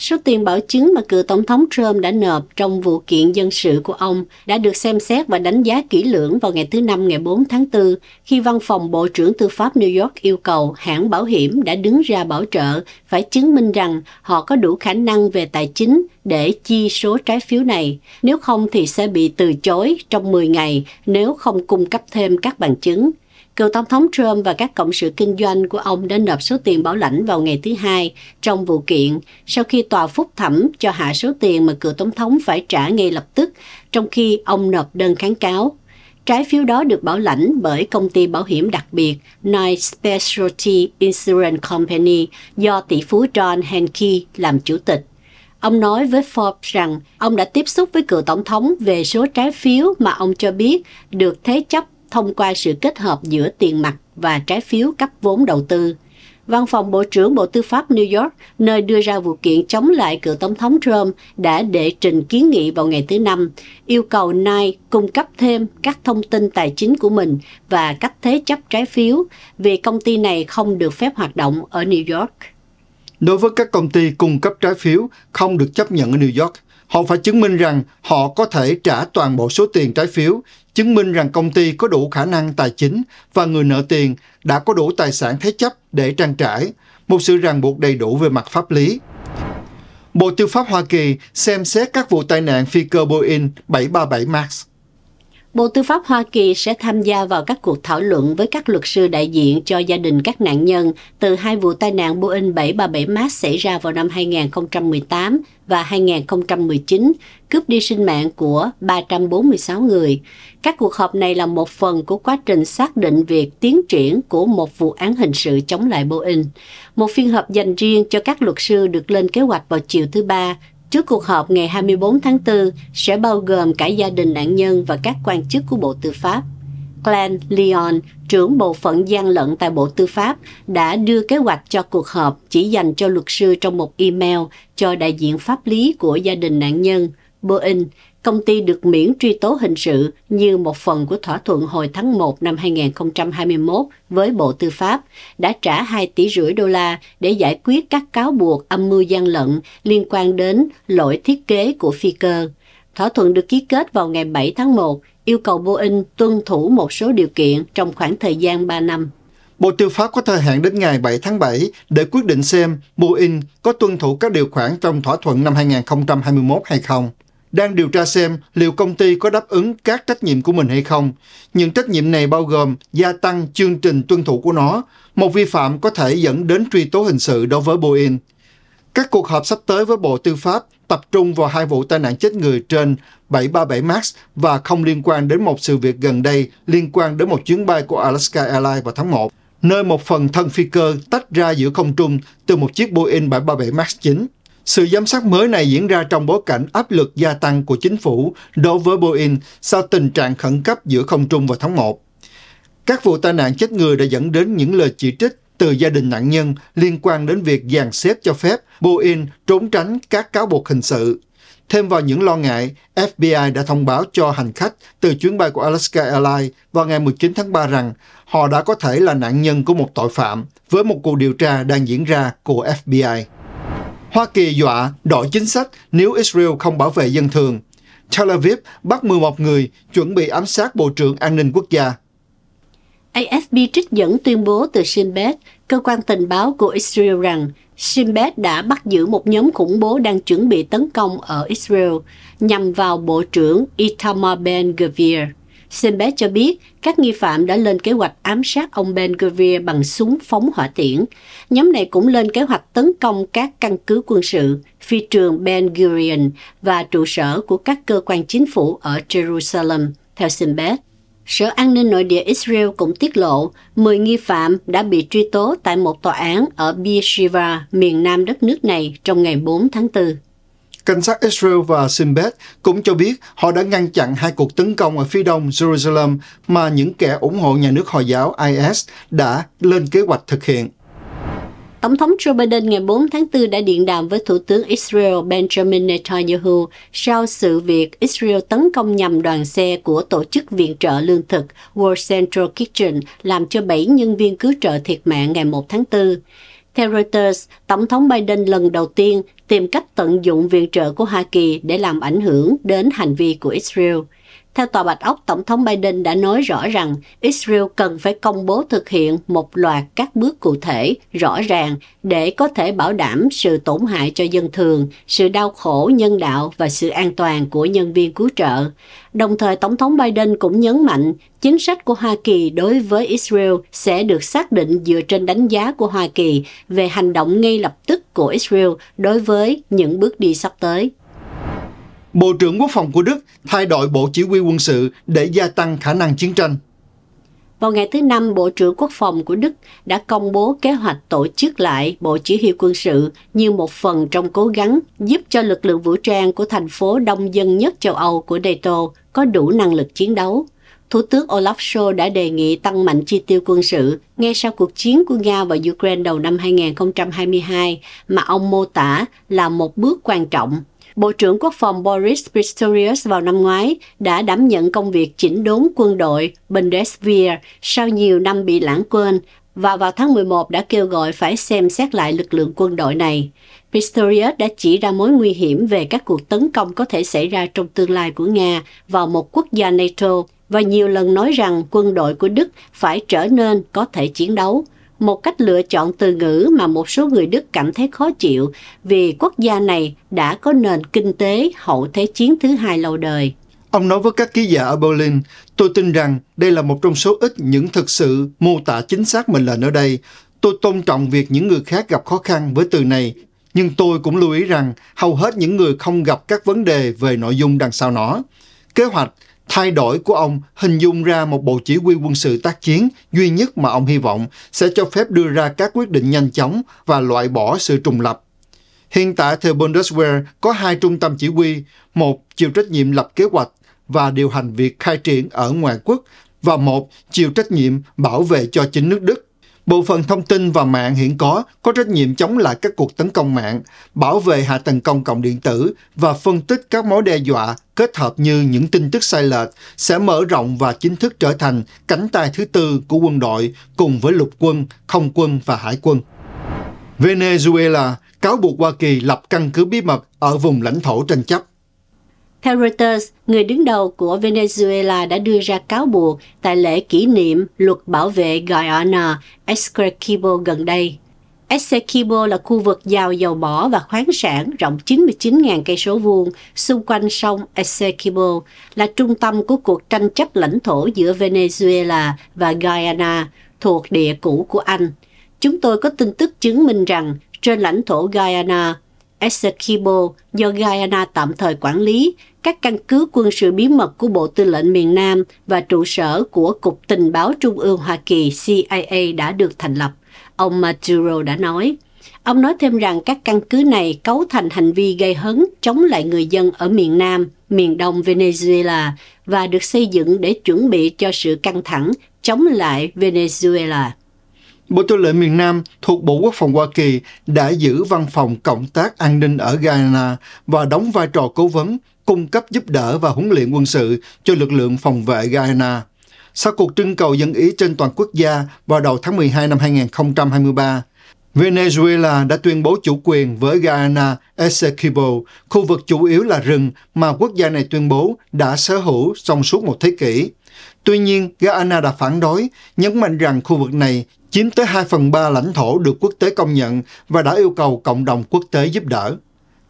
Số tiền bảo chứng mà cựu Tổng thống Trump đã nộp trong vụ kiện dân sự của ông đã được xem xét và đánh giá kỹ lưỡng vào ngày thứ Năm ngày 4 tháng 4 khi Văn phòng Bộ trưởng Tư pháp New York yêu cầu hãng bảo hiểm đã đứng ra bảo trợ phải chứng minh rằng họ có đủ khả năng về tài chính để chi số trái phiếu này, nếu không thì sẽ bị từ chối trong 10 ngày nếu không cung cấp thêm các bằng chứng. Cựu Tổng thống Trump và các cộng sự kinh doanh của ông đã nộp số tiền bảo lãnh vào ngày thứ Hai trong vụ kiện sau khi tòa phúc thẩm cho hạ số tiền mà cựu Tổng thống phải trả ngay lập tức trong khi ông nộp đơn kháng cáo. Trái phiếu đó được bảo lãnh bởi công ty bảo hiểm đặc biệt Knight Specialty Insurance Company do tỷ phú John Henke làm chủ tịch. Ông nói với Forbes rằng ông đã tiếp xúc với cựu tổng thống về số trái phiếu mà ông cho biết được thế chấp thông qua sự kết hợp giữa tiền mặt và trái phiếu cấp vốn đầu tư. Văn phòng Bộ trưởng Bộ Tư pháp New York, nơi đưa ra vụ kiện chống lại cựu Tổng thống Trump, đã đệ trình kiến nghị vào ngày thứ Năm, yêu cầu Nike cung cấp thêm các thông tin tài chính của mình và cách thế chấp trái phiếu, vì công ty này không được phép hoạt động ở New York. Đối với các công ty cung cấp trái phiếu không được chấp nhận ở New York, họ phải chứng minh rằng họ có thể trả toàn bộ số tiền trái phiếu chứng minh rằng công ty có đủ khả năng tài chính và người nợ tiền đã có đủ tài sản thế chấp để trang trải, một sự ràng buộc đầy đủ về mặt pháp lý. Bộ Tư pháp Hoa Kỳ xem xét các vụ tai nạn phi cơ Boeing 737 MAX Bộ Tư pháp Hoa Kỳ sẽ tham gia vào các cuộc thảo luận với các luật sư đại diện cho gia đình các nạn nhân từ hai vụ tai nạn Boeing 737 MAX xảy ra vào năm 2018 và 2019, cướp đi sinh mạng của 346 người. Các cuộc họp này là một phần của quá trình xác định việc tiến triển của một vụ án hình sự chống lại Boeing. Một phiên họp dành riêng cho các luật sư được lên kế hoạch vào chiều thứ Ba, Trước cuộc họp ngày 24 tháng 4 sẽ bao gồm cả gia đình nạn nhân và các quan chức của Bộ Tư pháp. Glenn Leon, trưởng bộ phận gian lận tại Bộ Tư pháp, đã đưa kế hoạch cho cuộc họp chỉ dành cho luật sư trong một email cho đại diện pháp lý của gia đình nạn nhân, Boeing, công ty được miễn truy tố hình sự như một phần của thỏa thuận hồi tháng 1 năm 2021 với Bộ Tư pháp đã trả 2 tỷ rưỡi đô la để giải quyết các cáo buộc âm mưu gian lận liên quan đến lỗi thiết kế của phi cơ. Thỏa thuận được ký kết vào ngày 7 tháng 1, yêu cầu Boeing tuân thủ một số điều kiện trong khoảng thời gian 3 năm. Bộ Tư pháp có thời hạn đến ngày 7 tháng 7 để quyết định xem Boeing có tuân thủ các điều khoản trong thỏa thuận năm 2021 hay không đang điều tra xem liệu công ty có đáp ứng các trách nhiệm của mình hay không. Những trách nhiệm này bao gồm gia tăng chương trình tuân thủ của nó, một vi phạm có thể dẫn đến truy tố hình sự đối với Boeing. Các cuộc họp sắp tới với Bộ Tư pháp tập trung vào hai vụ tai nạn chết người trên 737 MAX và không liên quan đến một sự việc gần đây liên quan đến một chuyến bay của Alaska Airlines vào tháng 1, nơi một phần thân phi cơ tách ra giữa không trung từ một chiếc Boeing 737 MAX 9. Sự giám sát mới này diễn ra trong bối cảnh áp lực gia tăng của chính phủ đối với Boeing sau tình trạng khẩn cấp giữa không trung vào tháng 1. Các vụ tai nạn chết người đã dẫn đến những lời chỉ trích từ gia đình nạn nhân liên quan đến việc dàn xếp cho phép Boeing trốn tránh các cáo buộc hình sự. Thêm vào những lo ngại, FBI đã thông báo cho hành khách từ chuyến bay của Alaska Airlines vào ngày 19 tháng 3 rằng họ đã có thể là nạn nhân của một tội phạm với một cuộc điều tra đang diễn ra của FBI. Hoa Kỳ dọa đổi chính sách nếu Israel không bảo vệ dân thường. Tel Aviv bắt 11 người chuẩn bị ám sát Bộ trưởng An ninh Quốc gia. AFP trích dẫn tuyên bố từ Shin Bet, cơ quan tình báo của Israel rằng Shin Bet đã bắt giữ một nhóm khủng bố đang chuẩn bị tấn công ở Israel nhằm vào Bộ trưởng Itamar Ben-Gvir. Sinbad cho biết các nghi phạm đã lên kế hoạch ám sát ông Ben Gurion bằng súng phóng hỏa tiễn. Nhóm này cũng lên kế hoạch tấn công các căn cứ quân sự, phi trường Ben Gurion và trụ sở của các cơ quan chính phủ ở Jerusalem, theo Sinbad. Sở An ninh Nội địa Israel cũng tiết lộ 10 nghi phạm đã bị truy tố tại một tòa án ở Beersheba, miền nam đất nước này trong ngày 4 tháng 4. Cảnh sát Israel và Sinbad cũng cho biết họ đã ngăn chặn hai cuộc tấn công ở phía đông Jerusalem mà những kẻ ủng hộ nhà nước Hồi giáo IS đã lên kế hoạch thực hiện. Tổng thống Joe Biden ngày 4 tháng 4 đã điện đàm với Thủ tướng Israel Benjamin Netanyahu sau sự việc Israel tấn công nhằm đoàn xe của Tổ chức Viện trợ Lương thực World Central Kitchen làm cho 7 nhân viên cứu trợ thiệt mạng ngày 1 tháng 4. Theo Reuters, Tổng thống Biden lần đầu tiên tìm cách tận dụng viện trợ của Hoa Kỳ để làm ảnh hưởng đến hành vi của Israel – theo Tòa Bạch Ốc, Tổng thống Biden đã nói rõ rằng Israel cần phải công bố thực hiện một loạt các bước cụ thể, rõ ràng để có thể bảo đảm sự tổn hại cho dân thường, sự đau khổ nhân đạo và sự an toàn của nhân viên cứu trợ. Đồng thời, Tổng thống Biden cũng nhấn mạnh chính sách của Hoa Kỳ đối với Israel sẽ được xác định dựa trên đánh giá của Hoa Kỳ về hành động ngay lập tức của Israel đối với những bước đi sắp tới. Bộ trưởng Quốc phòng của Đức thay đổi Bộ Chỉ huy quân sự để gia tăng khả năng chiến tranh. Vào ngày thứ Năm, Bộ trưởng Quốc phòng của Đức đã công bố kế hoạch tổ chức lại Bộ Chỉ huy quân sự như một phần trong cố gắng giúp cho lực lượng vũ trang của thành phố đông dân nhất châu Âu của NATO có đủ năng lực chiến đấu. Thủ tướng Olaf Scholz đã đề nghị tăng mạnh chi tiêu quân sự ngay sau cuộc chiến của Nga và Ukraine đầu năm 2022 mà ông mô tả là một bước quan trọng Bộ trưởng Quốc phòng Boris Pistorius vào năm ngoái đã đảm nhận công việc chỉnh đốn quân đội Bundeswehr sau nhiều năm bị lãng quên và vào tháng 11 đã kêu gọi phải xem xét lại lực lượng quân đội này. Pistorius đã chỉ ra mối nguy hiểm về các cuộc tấn công có thể xảy ra trong tương lai của Nga vào một quốc gia NATO và nhiều lần nói rằng quân đội của Đức phải trở nên có thể chiến đấu một cách lựa chọn từ ngữ mà một số người Đức cảm thấy khó chịu vì quốc gia này đã có nền kinh tế hậu Thế chiến thứ hai lâu đời. Ông nói với các ký giả ở Berlin, tôi tin rằng đây là một trong số ít những thực sự mô tả chính xác mình là ở đây. Tôi tôn trọng việc những người khác gặp khó khăn với từ này, nhưng tôi cũng lưu ý rằng hầu hết những người không gặp các vấn đề về nội dung đằng sau nó. Kế hoạch Thay đổi của ông hình dung ra một bộ chỉ huy quân sự tác chiến duy nhất mà ông hy vọng sẽ cho phép đưa ra các quyết định nhanh chóng và loại bỏ sự trùng lập. Hiện tại theo Bundeswehr có hai trung tâm chỉ huy, một chịu trách nhiệm lập kế hoạch và điều hành việc khai triển ở ngoài quốc và một chịu trách nhiệm bảo vệ cho chính nước Đức. Bộ phận thông tin và mạng hiện có có trách nhiệm chống lại các cuộc tấn công mạng, bảo vệ hạ tầng công cộng điện tử và phân tích các mối đe dọa kết hợp như những tin tức sai lệch sẽ mở rộng và chính thức trở thành cánh tay thứ tư của quân đội cùng với lục quân, không quân và hải quân. Venezuela cáo buộc Hoa Kỳ lập căn cứ bí mật ở vùng lãnh thổ tranh chấp. Theo Reuters, người đứng đầu của Venezuela đã đưa ra cáo buộc tại lễ kỷ niệm luật bảo vệ Guyana Essequibo gần đây. Essequibo là khu vực giàu dầu mỏ và khoáng sản rộng 99.000 cây số vuông xung quanh sông Essequibo, là trung tâm của cuộc tranh chấp lãnh thổ giữa Venezuela và Guyana thuộc địa cũ của Anh. Chúng tôi có tin tức chứng minh rằng trên lãnh thổ Guyana, Essequibo do Guyana tạm thời quản lý, các căn cứ quân sự bí mật của Bộ Tư lệnh miền Nam và trụ sở của Cục Tình báo Trung ương Hoa Kỳ CIA đã được thành lập, ông Maduro đã nói. Ông nói thêm rằng các căn cứ này cấu thành hành vi gây hấn chống lại người dân ở miền Nam, miền Đông Venezuela và được xây dựng để chuẩn bị cho sự căng thẳng chống lại Venezuela. Bộ Tư lệnh miền Nam thuộc Bộ Quốc phòng Hoa Kỳ đã giữ văn phòng Cộng tác An ninh ở Guyana và đóng vai trò cố vấn, cung cấp giúp đỡ và huấn luyện quân sự cho lực lượng phòng vệ Guyana. Sau cuộc trưng cầu dân ý trên toàn quốc gia vào đầu tháng 12 năm 2023, Venezuela đã tuyên bố chủ quyền với Guyana Essequibo, khu vực chủ yếu là rừng mà quốc gia này tuyên bố đã sở hữu trong suốt một thế kỷ. Tuy nhiên, Ghana đã phản đối, nhấn mạnh rằng khu vực này chiếm tới 2 phần 3 lãnh thổ được quốc tế công nhận và đã yêu cầu cộng đồng quốc tế giúp đỡ.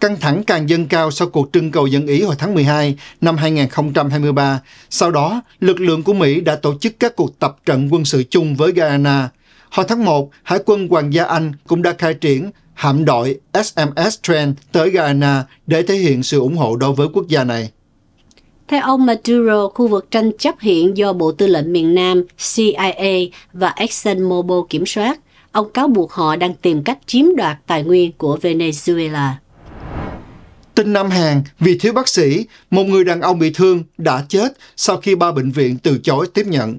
Căng thẳng càng dâng cao sau cuộc trưng cầu dân Ý hồi tháng 12 năm 2023. Sau đó, lực lượng của Mỹ đã tổ chức các cuộc tập trận quân sự chung với Ghana. Hồi tháng 1, Hải quân Hoàng gia Anh cũng đã khai triển hạm đội SMS Trent tới Ghana để thể hiện sự ủng hộ đối với quốc gia này. Theo ông Maduro, khu vực tranh chấp hiện do Bộ Tư lệnh miền Nam, CIA và ExxonMobil kiểm soát. Ông cáo buộc họ đang tìm cách chiếm đoạt tài nguyên của Venezuela. Tin Nam Hàn, vì thiếu bác sĩ, một người đàn ông bị thương đã chết sau khi ba bệnh viện từ chối tiếp nhận.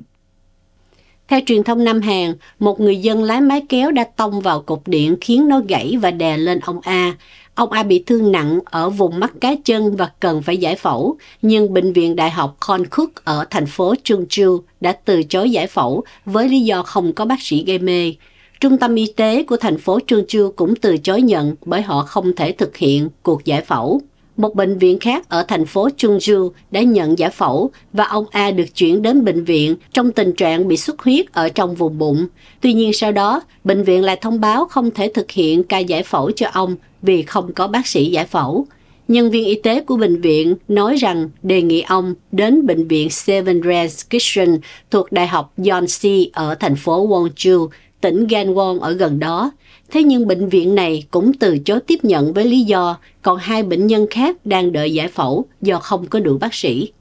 Theo truyền thông Nam Hàn, một người dân lái máy kéo đã tông vào cột điện khiến nó gãy và đè lên ông A. Ông A bị thương nặng ở vùng mắt cá chân và cần phải giải phẫu, nhưng Bệnh viện Đại học Konkuk ở thành phố Chungju đã từ chối giải phẫu với lý do không có bác sĩ gây mê. Trung tâm y tế của thành phố Chungju cũng từ chối nhận bởi họ không thể thực hiện cuộc giải phẫu. Một bệnh viện khác ở thành phố Chungju đã nhận giải phẫu và ông A được chuyển đến bệnh viện trong tình trạng bị xuất huyết ở trong vùng bụng. Tuy nhiên sau đó, bệnh viện lại thông báo không thể thực hiện ca giải phẫu cho ông vì không có bác sĩ giải phẫu. Nhân viên y tế của bệnh viện nói rằng đề nghị ông đến bệnh viện Seven Ranch Kitchen thuộc Đại học Yonsei ở thành phố Wonju, tỉnh Gangwon ở gần đó Thế nhưng bệnh viện này cũng từ chối tiếp nhận với lý do còn hai bệnh nhân khác đang đợi giải phẫu do không có đủ bác sĩ.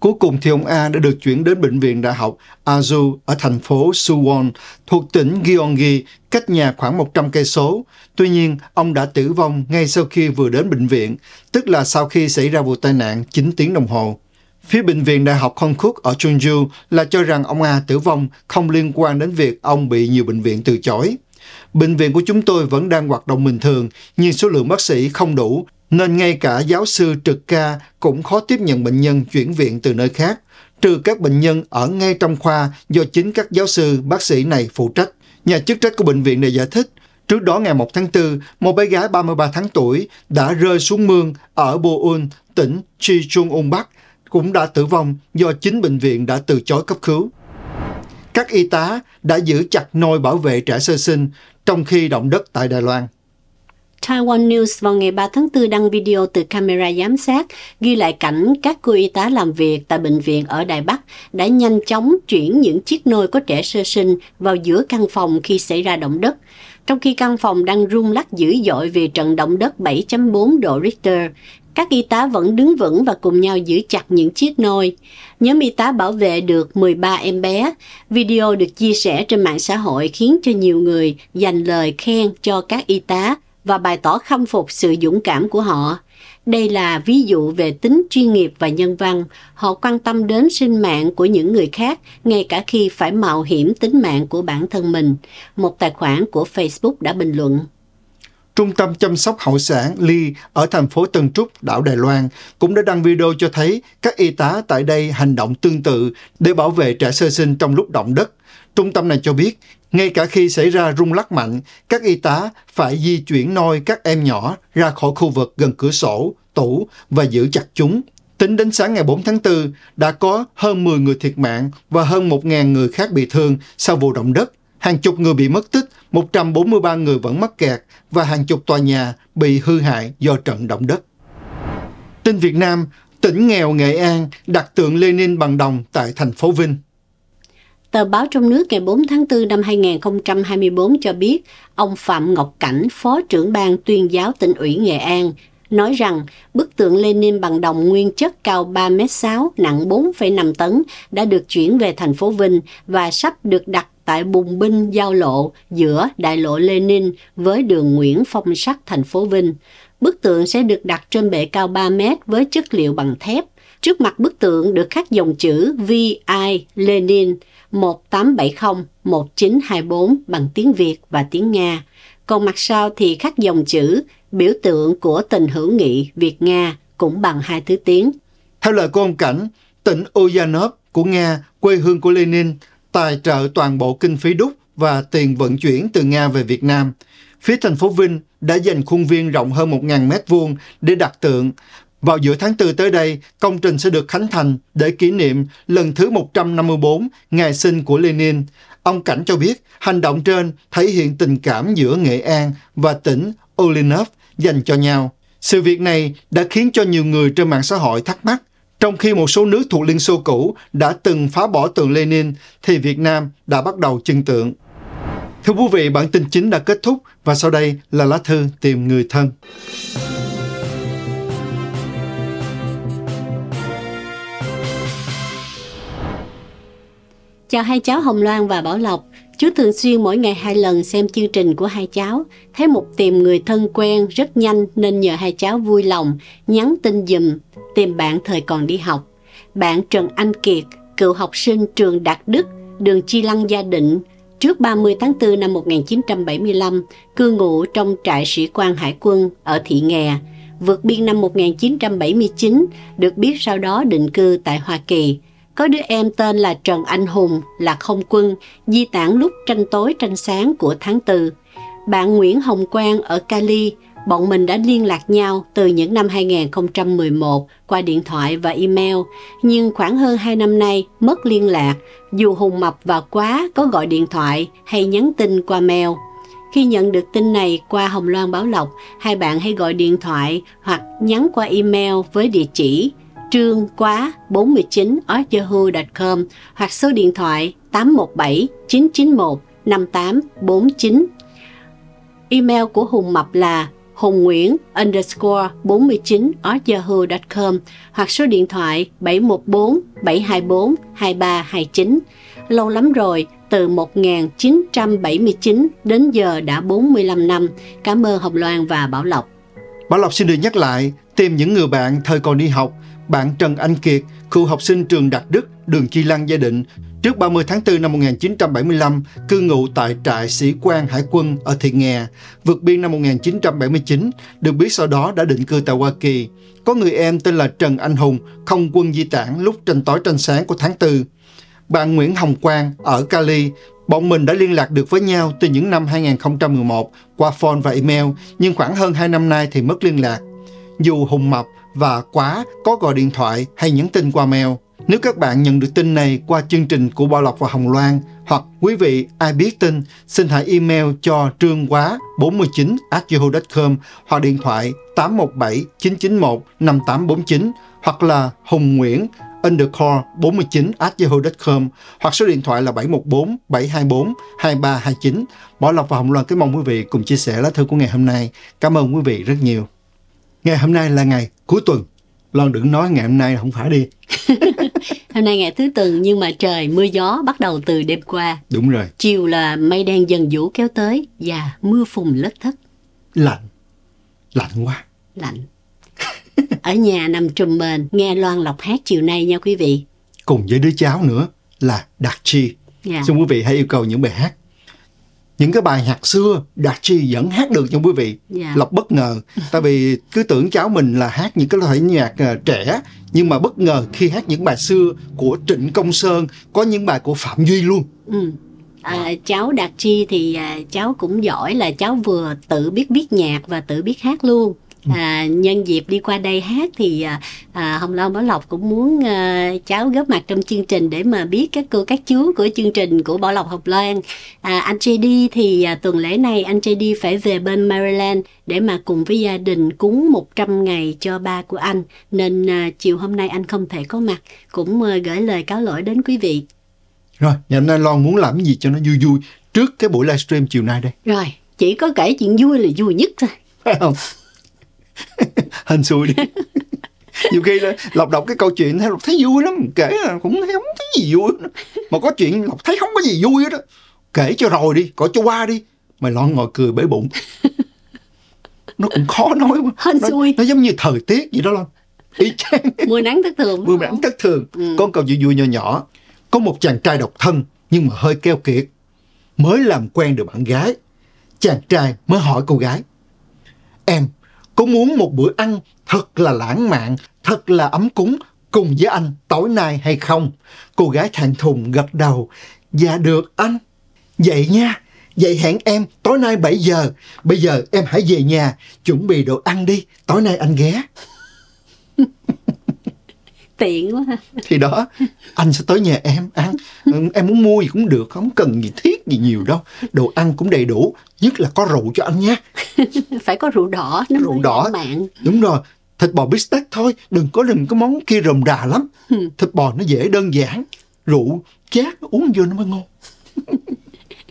Cuối cùng thì ông A đã được chuyển đến bệnh viện đại học Azu ở thành phố Suwon thuộc tỉnh Gyeonggi, cách nhà khoảng 100 cây số. Tuy nhiên, ông đã tử vong ngay sau khi vừa đến bệnh viện, tức là sau khi xảy ra vụ tai nạn 9 tiếng đồng hồ. Phía bệnh viện đại học Konkuk ở Chungju là cho rằng ông A tử vong không liên quan đến việc ông bị nhiều bệnh viện từ chối. Bệnh viện của chúng tôi vẫn đang hoạt động bình thường, nhưng số lượng bác sĩ không đủ, nên ngay cả giáo sư trực ca cũng khó tiếp nhận bệnh nhân chuyển viện từ nơi khác, trừ các bệnh nhân ở ngay trong khoa do chính các giáo sư, bác sĩ này phụ trách. Nhà chức trách của bệnh viện này giải thích, Trước đó ngày 1 tháng 4, một bé gái 33 tháng tuổi đã rơi xuống mương ở Boon, tỉnh Cheongcheon Bắc, cũng đã tử vong do chính bệnh viện đã từ chối cấp cứu. Các y tá đã giữ chặt nôi bảo vệ trẻ sơ sinh, trong khi động đất tại Đài Loan. Taiwan News vào ngày 3 tháng 4 đăng video từ camera giám sát ghi lại cảnh các cô y tá làm việc tại bệnh viện ở Đài Bắc đã nhanh chóng chuyển những chiếc nôi có trẻ sơ sinh vào giữa căn phòng khi xảy ra động đất, trong khi căn phòng đang rung lắc dữ dội vì trận động đất 7.4 độ Richter. Các y tá vẫn đứng vững và cùng nhau giữ chặt những chiếc nôi. Nhóm y tá bảo vệ được 13 em bé. Video được chia sẻ trên mạng xã hội khiến cho nhiều người dành lời khen cho các y tá và bày tỏ khâm phục sự dũng cảm của họ. Đây là ví dụ về tính chuyên nghiệp và nhân văn. Họ quan tâm đến sinh mạng của những người khác, ngay cả khi phải mạo hiểm tính mạng của bản thân mình. Một tài khoản của Facebook đã bình luận. Trung tâm chăm sóc hậu sản Ly ở thành phố Tân Trúc, đảo Đài Loan cũng đã đăng video cho thấy các y tá tại đây hành động tương tự để bảo vệ trẻ sơ sinh trong lúc động đất. Trung tâm này cho biết, ngay cả khi xảy ra rung lắc mạnh, các y tá phải di chuyển nôi các em nhỏ ra khỏi khu vực gần cửa sổ, tủ và giữ chặt chúng. Tính đến sáng ngày 4 tháng 4, đã có hơn 10 người thiệt mạng và hơn 1.000 người khác bị thương sau vụ động đất. Hàng chục người bị mất tích 143 người vẫn mắc kẹt và hàng chục tòa nhà bị hư hại do trận động đất. Tin Việt Nam, tỉnh nghèo Nghệ An đặt tượng Lenin bằng đồng tại thành phố Vinh. Tờ báo trong nước ngày 4 tháng 4 năm 2024 cho biết, ông Phạm Ngọc Cảnh, Phó trưởng ban tuyên giáo tỉnh ủy Nghệ An, nói rằng bức tượng Lenin bằng đồng nguyên chất cao 3 m 6 nặng 4,5 tấn đã được chuyển về thành phố Vinh và sắp được đặt tại bùng binh giao lộ giữa đại lộ Lenin với đường Nguyễn Phong Sắc thành phố Vinh. Bức tượng sẽ được đặt trên bệ cao 3 mét với chất liệu bằng thép. Trước mặt bức tượng được khắc dòng chữ VI Lenin 1870-1924 bằng tiếng Việt và tiếng Nga. Còn mặt sau thì khắc dòng chữ biểu tượng của tình hữu nghị Việt-Nga cũng bằng hai thứ tiếng. Theo lời của ông Cảnh, tỉnh Oyanov của Nga, quê hương của Lenin, tài trợ toàn bộ kinh phí đúc và tiền vận chuyển từ Nga về Việt Nam. Phía thành phố Vinh đã dành khuôn viên rộng hơn 1.000 m2 để đặt tượng. Vào giữa tháng 4 tới đây, công trình sẽ được khánh thành để kỷ niệm lần thứ 154 ngày sinh của Lenin. Ông Cảnh cho biết, hành động trên thể hiện tình cảm giữa Nghệ An và tỉnh Olinov dành cho nhau. Sự việc này đã khiến cho nhiều người trên mạng xã hội thắc mắc trong khi một số nước thuộc Liên Xô cũ đã từng phá bỏ tượng Lenin, thì Việt Nam đã bắt đầu trưng tượng. Thưa quý vị, bản tin chính đã kết thúc và sau đây là lá thư tìm người thân. Chào hai cháu Hồng Loan và Bảo Lộc. Chú thường xuyên mỗi ngày hai lần xem chương trình của hai cháu, thấy một tìm người thân quen rất nhanh nên nhờ hai cháu vui lòng, nhắn tin dùm, tìm bạn thời còn đi học. Bạn Trần Anh Kiệt, cựu học sinh trường Đạt Đức, đường Chi Lăng Gia Định, trước 30 tháng 4 năm 1975, cư ngụ trong trại sĩ quan hải quân ở Thị Nghè, vượt biên năm 1979, được biết sau đó định cư tại Hoa Kỳ. Có đứa em tên là Trần Anh Hùng, là không quân, di tản lúc tranh tối tranh sáng của tháng Tư. Bạn Nguyễn Hồng Quang ở Cali, bọn mình đã liên lạc nhau từ những năm 2011 qua điện thoại và email, nhưng khoảng hơn 2 năm nay mất liên lạc, dù Hùng mập và quá có gọi điện thoại hay nhắn tin qua mail. Khi nhận được tin này qua Hồng Loan Báo Lộc, hai bạn hãy gọi điện thoại hoặc nhắn qua email với địa chỉ trương quá 49 yahoo.com hoặc số điện thoại 817 991 5849. Email của Hùng Mập là hùng nguyễn underscore 49 yahoo.com hoặc số điện thoại 714 724 2329. Lâu lắm rồi, từ 1979 đến giờ đã 45 năm. Cảm ơn Hồng Loan và Bảo Lộc. Bảo Lộc xin được nhắc lại, tìm những người bạn thời còn đi học – bạn Trần Anh Kiệt, cựu học sinh trường Đạt Đức, đường Chi Lăng gia định, trước 30 tháng 4 năm 1975, cư ngụ tại trại sĩ quan hải quân ở Thị Nghè, vượt biên năm 1979, được biết sau đó đã định cư tại Hoa Kỳ. Có người em tên là Trần Anh Hùng, không quân di tản lúc tranh tối tranh sáng của tháng 4. Bạn Nguyễn Hồng Quang ở Cali, Bọn mình đã liên lạc được với nhau từ những năm 2011 qua phone và email, nhưng khoảng hơn 2 năm nay thì mất liên lạc. Dù Hùng Mập và quá có gọi điện thoại hay nhắn tin qua mail. Nếu các bạn nhận được tin này qua chương trình của Bảo Lộc và Hồng Loan hoặc quý vị ai biết tin, xin hãy email cho trương quá 49 com hoặc điện thoại 817 991 5849 hoặc là hùng nguyễn undercore 49 yahoo.com hoặc số điện thoại là 714 724 2329. Bảo Lộc và Hồng Loan kính mong quý vị cùng chia sẻ lá thư của ngày hôm nay. Cảm ơn quý vị rất nhiều. Ngày hôm nay là ngày cuối tuần. loan đừng nói ngày hôm nay không phải đi. hôm nay ngày thứ tuần nhưng mà trời mưa gió bắt đầu từ đêm qua. Đúng rồi. Chiều là mây đen dần vũ kéo tới và mưa phùn lất thất. Lạnh. Lạnh quá. Lạnh. Ở nhà nằm trùm mền nghe Loan lọc hát chiều nay nha quý vị. Cùng với đứa cháu nữa là Đạt Chi. Yeah. Dạ. Xin quý vị hãy yêu cầu những bài hát những cái bài hát xưa đạt chi vẫn hát được cho quý vị yeah. Dạ. lộc bất ngờ tại vì cứ tưởng cháu mình là hát những cái loại nhạc ờ, trẻ nhưng mà bất ngờ khi hát những bài xưa của trịnh công sơn có những bài của phạm duy luôn ừ. À, cháu đạt chi thì à, cháu cũng giỏi là cháu vừa tự biết viết nhạc và tự biết hát luôn à, nhân dịp đi qua đây hát thì à, à, hồng long bảo lộc cũng muốn à, cháu góp mặt trong chương trình để mà biết các cô các chú của chương trình của bảo lộc hồng loan à, anh JD thì à, tuần lễ này anh JD phải về bên maryland để mà cùng với gia đình cúng 100 ngày cho ba của anh nên à, chiều hôm nay anh không thể có mặt cũng à, gửi lời cáo lỗi đến quý vị rồi ngày hôm nay long muốn làm gì cho nó vui vui trước cái buổi livestream chiều nay đây rồi chỉ có kể chuyện vui là vui nhất thôi không hên xui đi nhiều khi là lộc đọc cái câu chuyện thấy lộc thấy vui lắm kể là cũng thấy không thấy gì vui mà có chuyện lộc thấy không có gì vui đó kể cho rồi đi cõi cho qua đi mày lon ngồi cười bể bụng nó cũng khó nói mà. hên nó, xui nó giống như thời tiết vậy đó lon y chang mưa nắng thất thường mưa nắng thất thường ừ. con cầu chuyện vui nhỏ nhỏ có một chàng trai độc thân nhưng mà hơi keo kiệt mới làm quen được bạn gái chàng trai mới hỏi cô gái em có muốn một bữa ăn thật là lãng mạn, thật là ấm cúng cùng với anh tối nay hay không? Cô gái thẹn thùng gật đầu. Dạ được anh. Vậy nha, vậy hẹn em tối nay 7 giờ. Bây giờ em hãy về nhà, chuẩn bị đồ ăn đi, tối nay anh ghé. tiện quá thì đó anh sẽ tới nhà em ăn em muốn mua gì cũng được không cần gì thiết gì nhiều đâu đồ ăn cũng đầy đủ nhất là có rượu cho anh nha phải có rượu đỏ nó rượu đỏ mặn đúng rồi thịt bò bistec thôi đừng có đừng có món kia rầm rà lắm thịt bò nó dễ đơn giản rượu chát uống vô nó mới ngon